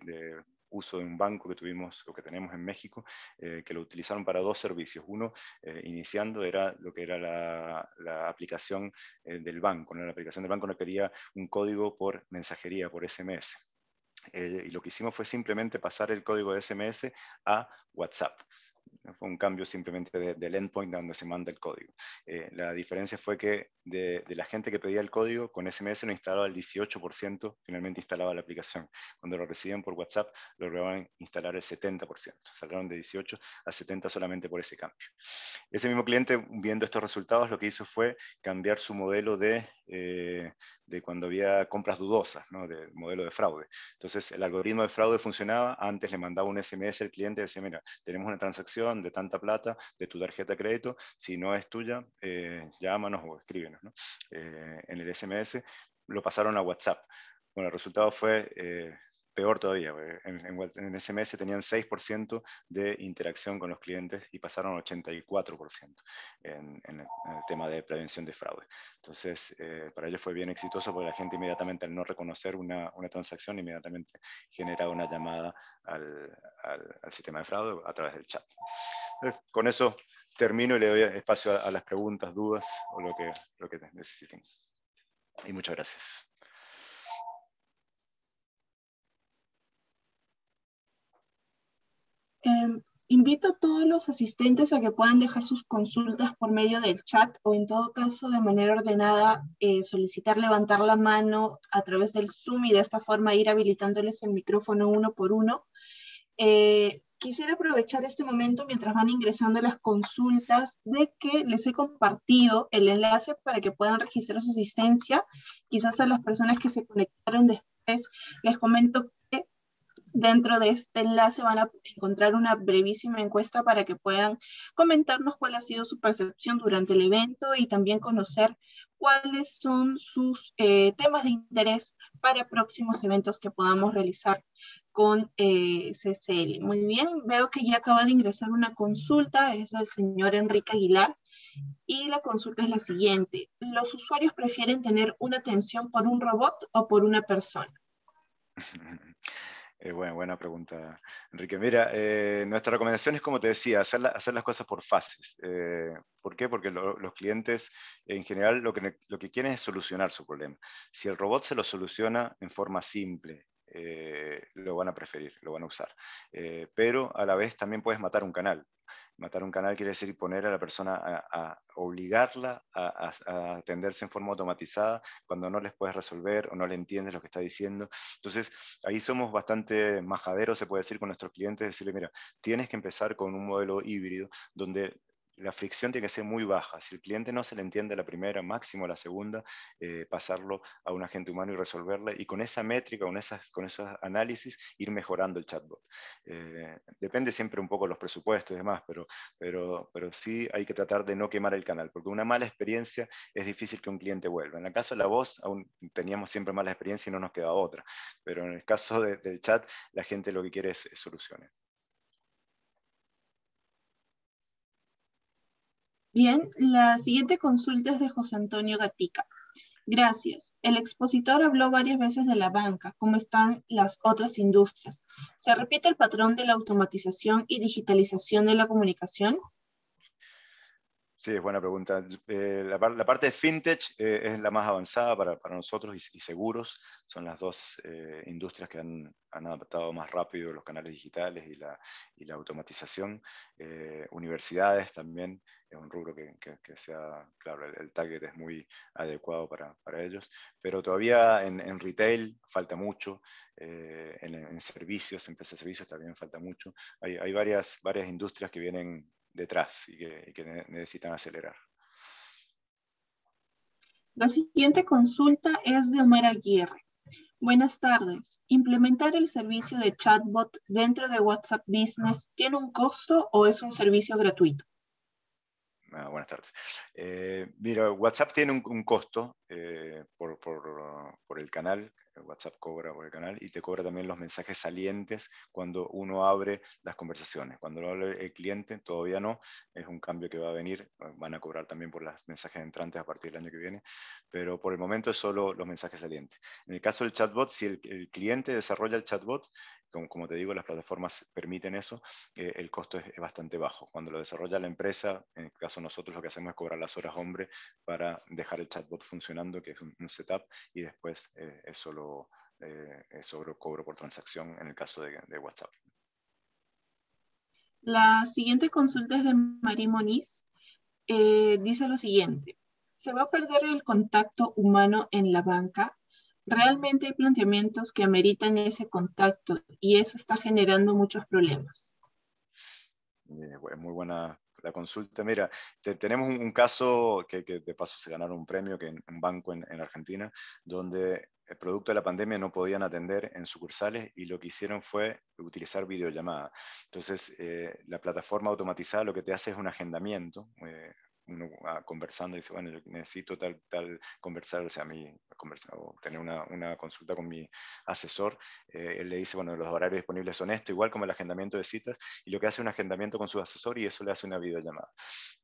uso de un banco que tuvimos lo que tenemos en México, eh, que lo utilizaron para dos servicios. Uno, eh, iniciando, era lo que era la, aplicación eh, del banco. ¿no? La aplicación del banco no quería un código por mensajería, por SMS. y lo que hicimos fue simplemente pasar el código de SMS a WhatsApp. Fue un cambio simplemente de, del endpoint donde se manda el código. Eh, la diferencia fue que de, la gente que pedía el código, con SMS lo instalaba el 18%, finalmente instalaba la aplicación. Cuando lo recibían por WhatsApp, lo lograban instalar el 70%. Salieron de 18 a 70 solamente por ese cambio. Ese mismo cliente, viendo estos resultados, lo que hizo fue cambiar su modelo de, eh, de cuando había compras dudosas, ¿no? de modelo de fraude. Entonces, el algoritmo de fraude funcionaba. Antes le mandaba un SMS al cliente, decía, mira, tenemos una transacción, de tanta plata, de tu tarjeta de crédito. Si no es tuya, eh, llámanos o escríbenos. ¿no? Eh, en el SMS lo pasaron a WhatsApp. Bueno, el resultado fue eh, peor todavía, en, en, en SMS tenían 6% de interacción con los clientes y pasaron al 84% en, en, el tema de prevención de fraude. Entonces, eh, para ellos fue bien exitoso porque la gente inmediatamente al no reconocer una, una transacción, inmediatamente generaba una llamada al, sistema de fraude a través del chat. con eso termino y le doy espacio a, a las preguntas, dudas o lo que, lo que necesiten. Y muchas gracias. Em, invito a todos los asistentes a que puedan dejar sus consultas por medio del chat o en todo caso de manera ordenada eh, solicitar levantar la mano a través del Zoom y de esta forma ir habilitándoles el micrófono uno por uno. Eh, quisiera aprovechar este momento mientras van ingresando las consultas de que les he compartido el enlace para que puedan registrar su asistencia. Quizás a las personas que se conectaron después les comento Dentro de este enlace van a encontrar una brevísima encuesta para que puedan comentarnos cuál ha sido su percepción durante el evento y también conocer cuáles son sus eh, temas de interés para próximos eventos que podamos realizar con eh, CCL. Muy bien, veo que ya acaba de ingresar una consulta, es del señor Enrique Aguilar, y la consulta es la siguiente. ¿Los usuarios prefieren tener una atención por un robot o por una persona? bueno, buena pregunta, Enrique. Mira, eh, nuestra recomendación es, como te decía, hacer, las cosas por fases. Eh, ¿Por qué? Porque los clientes, en general, lo que, quieren es solucionar su problema. Si el robot se lo soluciona en forma simple, eh, lo van a preferir, lo van a usar. pero a la vez también puedes matar un canal. Matar un canal quiere decir poner a la persona a, obligarla a, a, atenderse en forma automatizada cuando no les puedes resolver o no le entiendes lo que está diciendo. Entonces, ahí somos bastante majaderos, se puede decir, con nuestros clientes, decirle, mira, tienes que empezar con un modelo híbrido donde la fricción tiene que ser muy baja. Si el cliente no se le entiende la primera, máximo la segunda, eh, pasarlo a un agente humano y resolverle. Y con esa métrica, con, esas, con esos análisis, ir mejorando el chatbot. Eh, depende siempre un poco los presupuestos y demás, pero, pero, pero sí hay que tratar de no quemar el canal, porque una mala experiencia es difícil que un cliente vuelva. En el caso de la voz, aún teníamos siempre mala experiencia y no nos queda otra. Pero en el caso del chat, la gente lo que quiere es soluciones. Bien, la siguiente consulta es de José Antonio Gatica. Gracias. El expositor habló varias veces de la banca, cómo están las otras industrias. ¿Se repite el patrón de la automatización y digitalización de la comunicación? Sí, es buena pregunta. Eh, la, parte de fintech eh, es la más avanzada para, nosotros y, seguros. Son las dos eh, industrias que han, adaptado más rápido los canales digitales y la automatización. universidades también es un rubro que, sea, claro, el, target es muy adecuado para, ellos, pero todavía en, retail falta mucho, eh, en, en, servicios, empresas de servicios también falta mucho, hay, varias, varias industrias que vienen detrás y que, necesitan acelerar. La siguiente consulta es de Omar Aguirre. Buenas tardes. ¿Implementar el servicio de chatbot dentro de WhatsApp Business tiene un costo o es un servicio gratuito? Ah, buenas tardes. Eh, mira, WhatsApp tiene un, costo eh, por, el canal. WhatsApp cobra por el canal y te cobra también los mensajes salientes cuando uno abre las conversaciones. Cuando lo abre el cliente, todavía no. Es un cambio que va a venir. Eh, van a cobrar también por los mensajes entrantes a partir del año que viene. Pero por el momento es solo los mensajes salientes. En el caso del chatbot, si el cliente desarrolla el chatbot, como, te digo, las plataformas permiten eso, eh, el costo es, bastante bajo. Cuando lo desarrolla la empresa, en el caso de nosotros lo que hacemos es cobrar las horas hombre para dejar el chatbot funcionando, que es un, setup, y después eh, eso, lo, eh, cobro por transacción en el caso de, WhatsApp. La siguiente consulta es de Marie Moniz. dice lo siguiente. ¿Se va a perder el contacto humano en la banca realmente hay planteamientos que ameritan ese contacto y eso está generando muchos problemas. Eh, muy buena la consulta. Mira, tenemos un, caso que, de paso se ganaron un premio que en un banco en, Argentina, donde el eh, producto de la pandemia no podían atender en sucursales y lo que hicieron fue utilizar videollamada. Entonces, eh, la plataforma automatizada lo que te hace es un agendamiento eh, uno va ah, conversando y dice, bueno, yo necesito tal, tal, conversar, o sea, mi, o tener una, consulta con mi asesor, eh, él le dice, bueno, los horarios disponibles son esto, igual como el agendamiento de citas, y lo que hace es un agendamiento con su asesor y eso le hace una videollamada.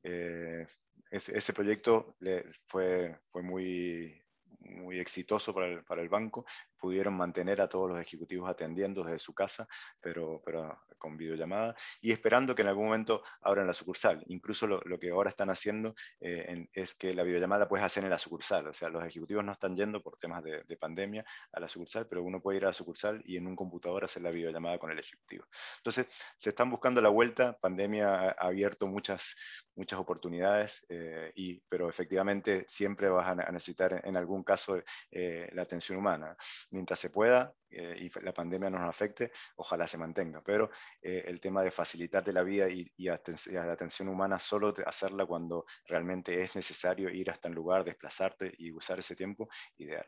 Eh, ese, proyecto le, fue, fue muy muy exitoso para para el, banco pudieron mantener a todos los ejecutivos atendiendo desde su casa, pero, pero con videollamada, y esperando que en algún momento abran la sucursal. Incluso lo, que ahora están haciendo eh, es que la videollamada la puedes hacer en la sucursal, o sea, los ejecutivos no están yendo por temas de, pandemia a la sucursal, pero uno puede ir a la sucursal y en un computador hacer la videollamada con el ejecutivo. Entonces, se están buscando la vuelta, pandemia ha, abierto muchas, muchas oportunidades, eh, y, pero efectivamente siempre vas a, necesitar en algún caso eh, la atención humana mientras se pueda eh, y la pandemia no nos afecte, ojalá se mantenga. Pero eh, el tema de facilitarte la vida y, la atención humana, solo hacerla cuando realmente es necesario ir hasta el lugar, desplazarte y usar ese tiempo, ideal.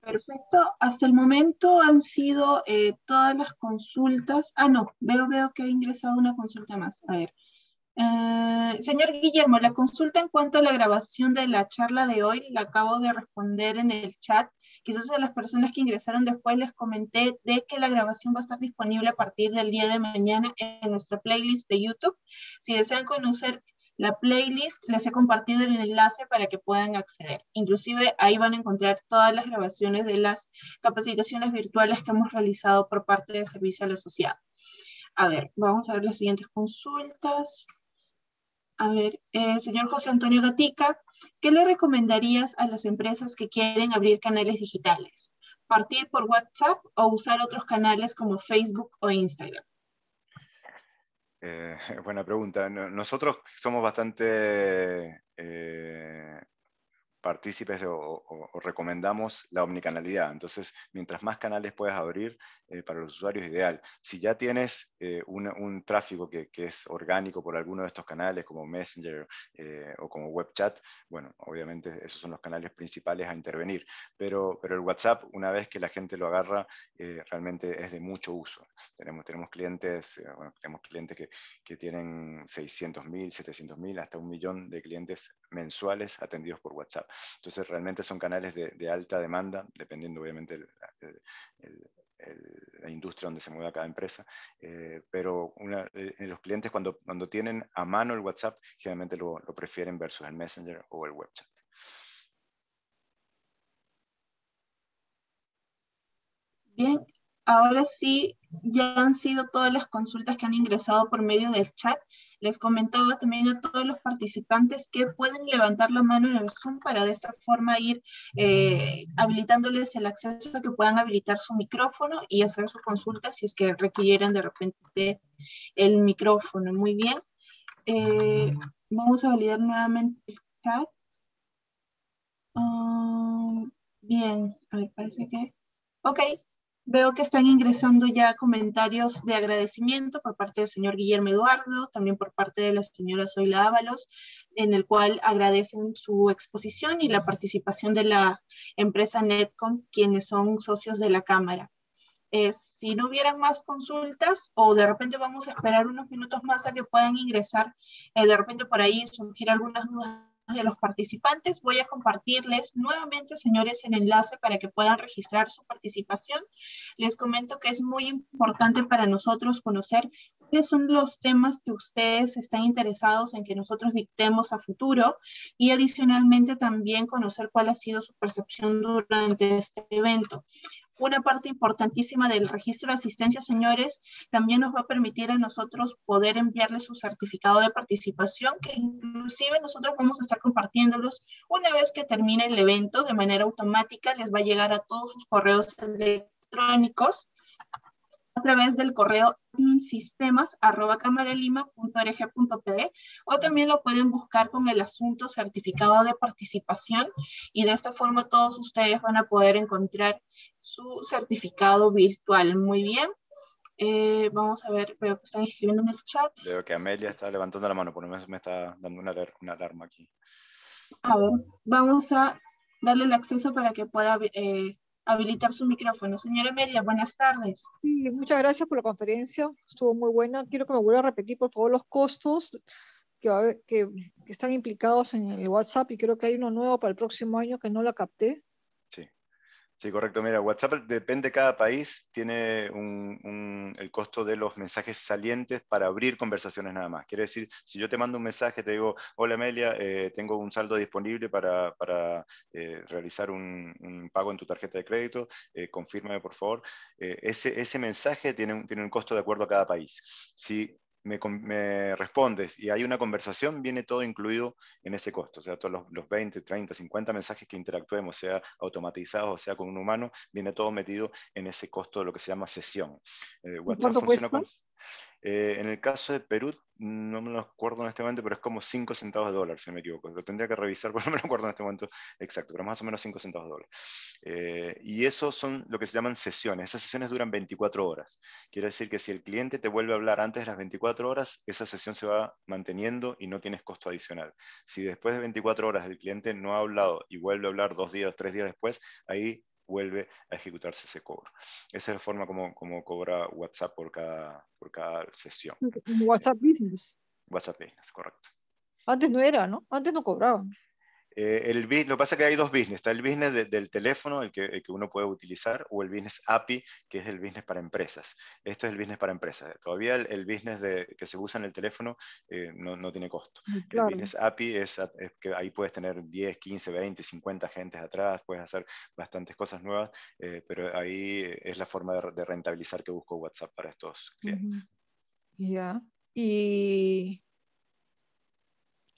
Perfecto. Hasta el momento han sido eh, todas las consultas. Ah, no, veo, veo que ha ingresado una consulta más. A ver. Eh, señor Guillermo, la consulta en cuanto a la grabación de la charla de hoy la acabo de responder en el chat. Quizás a las personas que ingresaron después les comenté de que la grabación va a estar disponible a partir del día de mañana en nuestra playlist de YouTube. Si desean conocer la playlist, les he compartido el enlace para que puedan acceder. Inclusive ahí van a encontrar todas las grabaciones de las capacitaciones virtuales que hemos realizado por parte de Servicio a la sociedad A ver, vamos a ver las siguientes consultas. A ver, eh, señor José Antonio Gatica, ¿qué le recomendarías a las empresas que quieren abrir canales digitales? ¿Partir por WhatsApp o usar otros canales como Facebook o Instagram? Eh, buena pregunta. Nosotros somos bastante eh, partícipes o, recomendamos la omnicanalidad. Entonces, mientras más canales puedas abrir eh, para los usuarios, ideal. Si ya tienes eh, un, tráfico que, es orgánico por alguno de estos canales, como Messenger eh, o como WebChat, bueno, obviamente esos son los canales principales a intervenir. Pero, pero el WhatsApp, una vez que la gente lo agarra, realmente es de mucho uso. Tenemos, tenemos clientes, tenemos clientes que, tienen 600.000, 700.000, hasta un millón de clientes mensuales atendidos por WhatsApp. Entonces, realmente son canales de, alta demanda, dependiendo obviamente de la industria donde se mueva cada empresa, eh, pero eh, los clientes cuando, cuando tienen a mano el WhatsApp, generalmente lo, lo prefieren versus el Messenger o el WebChat. Bien, Ahora sí, ya han sido todas las consultas que han ingresado por medio del chat. Les comentaba también a todos los participantes que pueden levantar la mano en el Zoom para de esta forma ir eh, habilitándoles el acceso a que puedan habilitar su micrófono y hacer su consulta si es que requieran de repente el micrófono. Muy bien. Eh, vamos a validar nuevamente el chat. Ah, bien, a ver, parece que... Ok, Veo que están ingresando ya comentarios de agradecimiento por parte del señor Guillermo Eduardo, también por parte de la señora Zoila Ábalos, en el cual agradecen su exposición y la participación de la empresa Netcom, quienes son socios de la Cámara. Eh, si no hubieran más consultas o de repente vamos a esperar unos minutos más a que puedan ingresar, eh, de repente por ahí surgir algunas dudas de los participantes. Voy a compartirles nuevamente, señores, el enlace para que puedan registrar su participación. Les comento que es muy importante para nosotros conocer cuáles son los temas que ustedes están interesados en que nosotros dictemos a futuro y adicionalmente también conocer cuál ha sido su percepción durante este evento una parte importantísima del registro de asistencia, señores, también nos va a permitir a nosotros poder enviarles su certificado de participación, que inclusive nosotros vamos a estar compartiéndolos una vez que termine el evento de manera automática, les va a llegar a todos sus correos electrónicos a través del correo adminsistemas.camarelima.org.pe o también lo pueden buscar con el asunto certificado de participación y de esta forma todos ustedes van a poder encontrar su certificado virtual. Muy bien. Eh, vamos a ver, veo que están escribiendo en el chat. Veo que Amelia está levantando la mano, por lo menos me está dando una, una alarma aquí. A ver, vamos a darle el acceso para que pueda eh, habilitar su micrófono. Señora Emelia, buenas tardes. Sí, muchas gracias por la conferencia, estuvo muy buena. Quiero que me vuelva a repetir, por favor, los costos que, que, están implicados en el WhatsApp y creo que hay uno nuevo para el próximo año que no la capté. Sí, correcto. Mira, WhatsApp depende de cada país, tiene el costo de los mensajes salientes para abrir conversaciones nada más. Quiere decir, si yo te mando un mensaje, te digo, hola Amelia, eh, tengo un saldo disponible para, eh, realizar un, pago en tu tarjeta de crédito, eh, confírmame por favor. Ese, mensaje tiene un, tiene costo de acuerdo a cada país. Si me, respondes y hay una conversación, viene todo incluido en ese costo. O sea, todos los, los, 20, 30, 50 mensajes que interactuemos, sea automatizados o sea con un humano, viene todo metido en ese costo de lo que se llama sesión. Eh, WhatsApp funciona eh, en el caso de Perú, no me lo acuerdo en este momento, pero es como 5 centavos de dólar, si no me equivoco. Lo tendría que revisar, pero no me lo acuerdo en este momento exacto, pero más o menos 5 centavos de dólar. Eh, y eso son lo que se llaman sesiones. Esas sesiones duran 24 horas. Quiere decir que si el cliente te vuelve a hablar antes de las 24 horas, esa sesión se va manteniendo y no tienes costo adicional. Si después de 24 horas el cliente no ha hablado y vuelve a hablar dos días, tres días después, ahí vuelve a ejecutarse ese cobro. Esa es la forma como, como cobra WhatsApp por cada, por cada sesión. WhatsApp Business. WhatsApp Business, correcto. Antes no era, ¿no? Antes no cobraban. Eh, lo que pasa es que hay dos business. Está el business del teléfono, el que, el que, uno puede utilizar, o el business API, que es el business para empresas. Esto es el business para empresas. Todavía el, business de, que se usa en el teléfono eh, no, no, tiene costo. Mm, el business API es, que ahí puedes tener 10, 15, 20, 50 gentes atrás, puedes hacer bastantes cosas nuevas, eh, pero ahí es la forma de, rentabilizar que busco WhatsApp para estos clientes. Ya. Y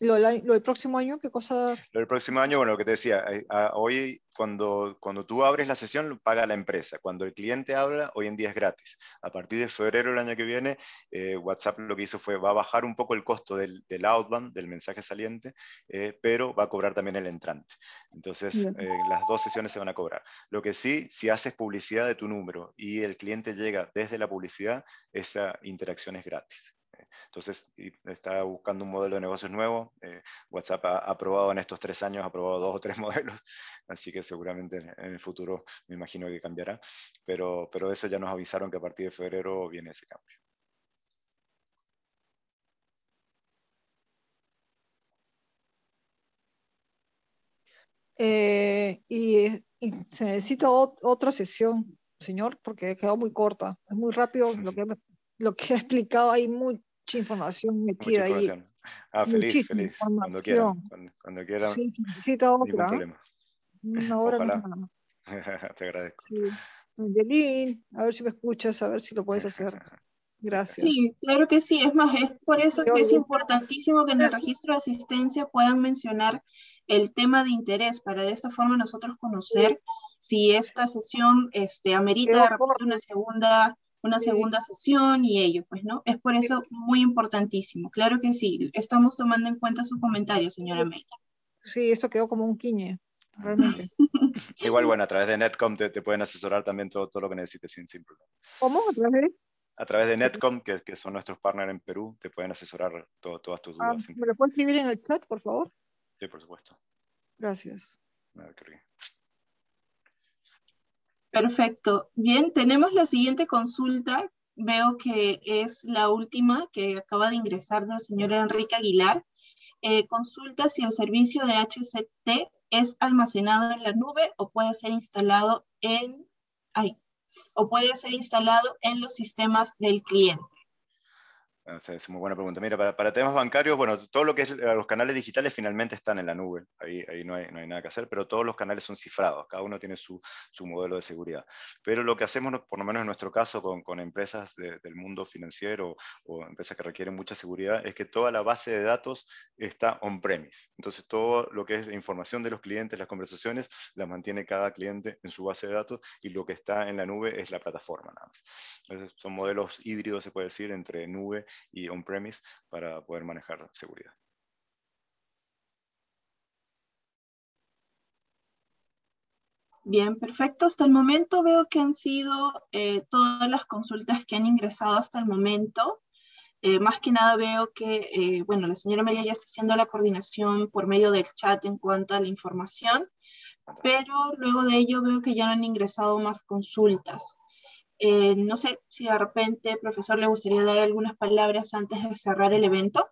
lo, del próximo año, ¿qué cosa? Lo del próximo año, bueno, lo que te decía, eh, hoy cuando, cuando tú abres la sesión, lo paga la empresa. Cuando el cliente habla, hoy en día es gratis. A partir de febrero del año que viene, eh, WhatsApp lo que hizo fue, va a bajar un poco el costo del, del outbound, del mensaje saliente, eh, pero va a cobrar también el entrante. Entonces, las dos sesiones se van a cobrar. Lo que sí, si haces publicidad de tu número y el cliente llega desde la publicidad, esa interacción es gratis. Entonces, está buscando un modelo de negocios nuevo. Eh, WhatsApp ha, aprobado en estos tres años, ha probado dos o tres modelos, así que seguramente en, el futuro me imagino que cambiará. Pero, pero eso ya nos avisaron que a partir de febrero viene ese cambio. Eh, y, se necesita otra sesión, señor, porque quedado muy corta. Es muy rápido lo que, lo que ha explicado ahí, muy, mucha información metida ahí. Ah, feliz, feliz. Cuando quiera Cuando, Sí, necesito otra. problema. Te agradezco. Angelín, a ver si me escuchas, a ver si lo puedes hacer. Gracias. Sí, claro que sí. Es más, es por eso que es importantísimo que en el registro de asistencia puedan mencionar el tema de interés para de esta forma nosotros conocer si esta sesión este, amerita una segunda una segunda sesión y ello, pues, ¿no? Es por eso muy importantísimo. Claro que sí, estamos tomando en cuenta sus comentarios, señora May. Sí, esto quedó como un quiñe, realmente. Igual, bueno, a través de Netcom te, pueden asesorar también todo, todo, lo que necesites sin, simple. problema. ¿Cómo? ¿A través de? A través de Netcom, que, son nuestros partners en Perú, te pueden asesorar todo, todas tus dudas. Ah, ¿Me lo puedes escribir en el chat, por favor? Sí, por supuesto. Gracias. Perfecto. Bien, tenemos la siguiente consulta. Veo que es la última que acaba de ingresar la señor Enrique Aguilar. Eh, consulta si el servicio de HCT es almacenado en la nube o puede ser instalado en, o puede ser instalado en los sistemas del cliente. O es muy buena pregunta. Mira, para, para, temas bancarios, bueno, todo lo que es eh, los canales digitales finalmente están en la nube, ahí, ahí no, hay, no, hay, nada que hacer, pero todos los canales son cifrados, cada uno tiene su, su modelo de seguridad. Pero lo que hacemos, por lo menos en nuestro caso, con, con empresas del mundo financiero o empresas que requieren mucha seguridad, es que toda la base de datos está on-premise. Entonces, todo lo que es la información de los clientes, las conversaciones, las mantiene cada cliente en su base de datos y lo que está en la nube es la plataforma nada más. son modelos híbridos, se puede decir, entre nube y on-premise para poder manejar seguridad. Bien, perfecto. Hasta el momento veo que han sido eh, todas las consultas que han ingresado hasta el momento. Eh, más que nada veo que, eh, bueno, la señora María ya está haciendo la coordinación por medio del chat en cuanto a la información, pero luego de ello veo que ya no han ingresado más consultas. Eh, no sé si de repente, profesor, le gustaría dar algunas palabras antes de cerrar el evento.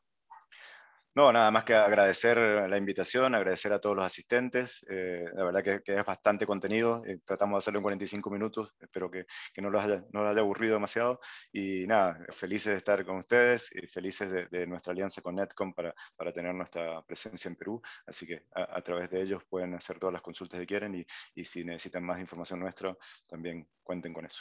No, nada más que agradecer la invitación, agradecer a todos los asistentes. Eh, la verdad que, es bastante contenido. Eh, tratamos de hacerlo en 45 minutos. Espero que, no, lo haya, no aburrido demasiado. Y nada, felices de estar con ustedes y felices de, nuestra alianza con Netcom para, tener nuestra presencia en Perú. Así que a, través de ellos pueden hacer todas las consultas que quieren y, y si necesitan más información nuestra, también cuenten con eso.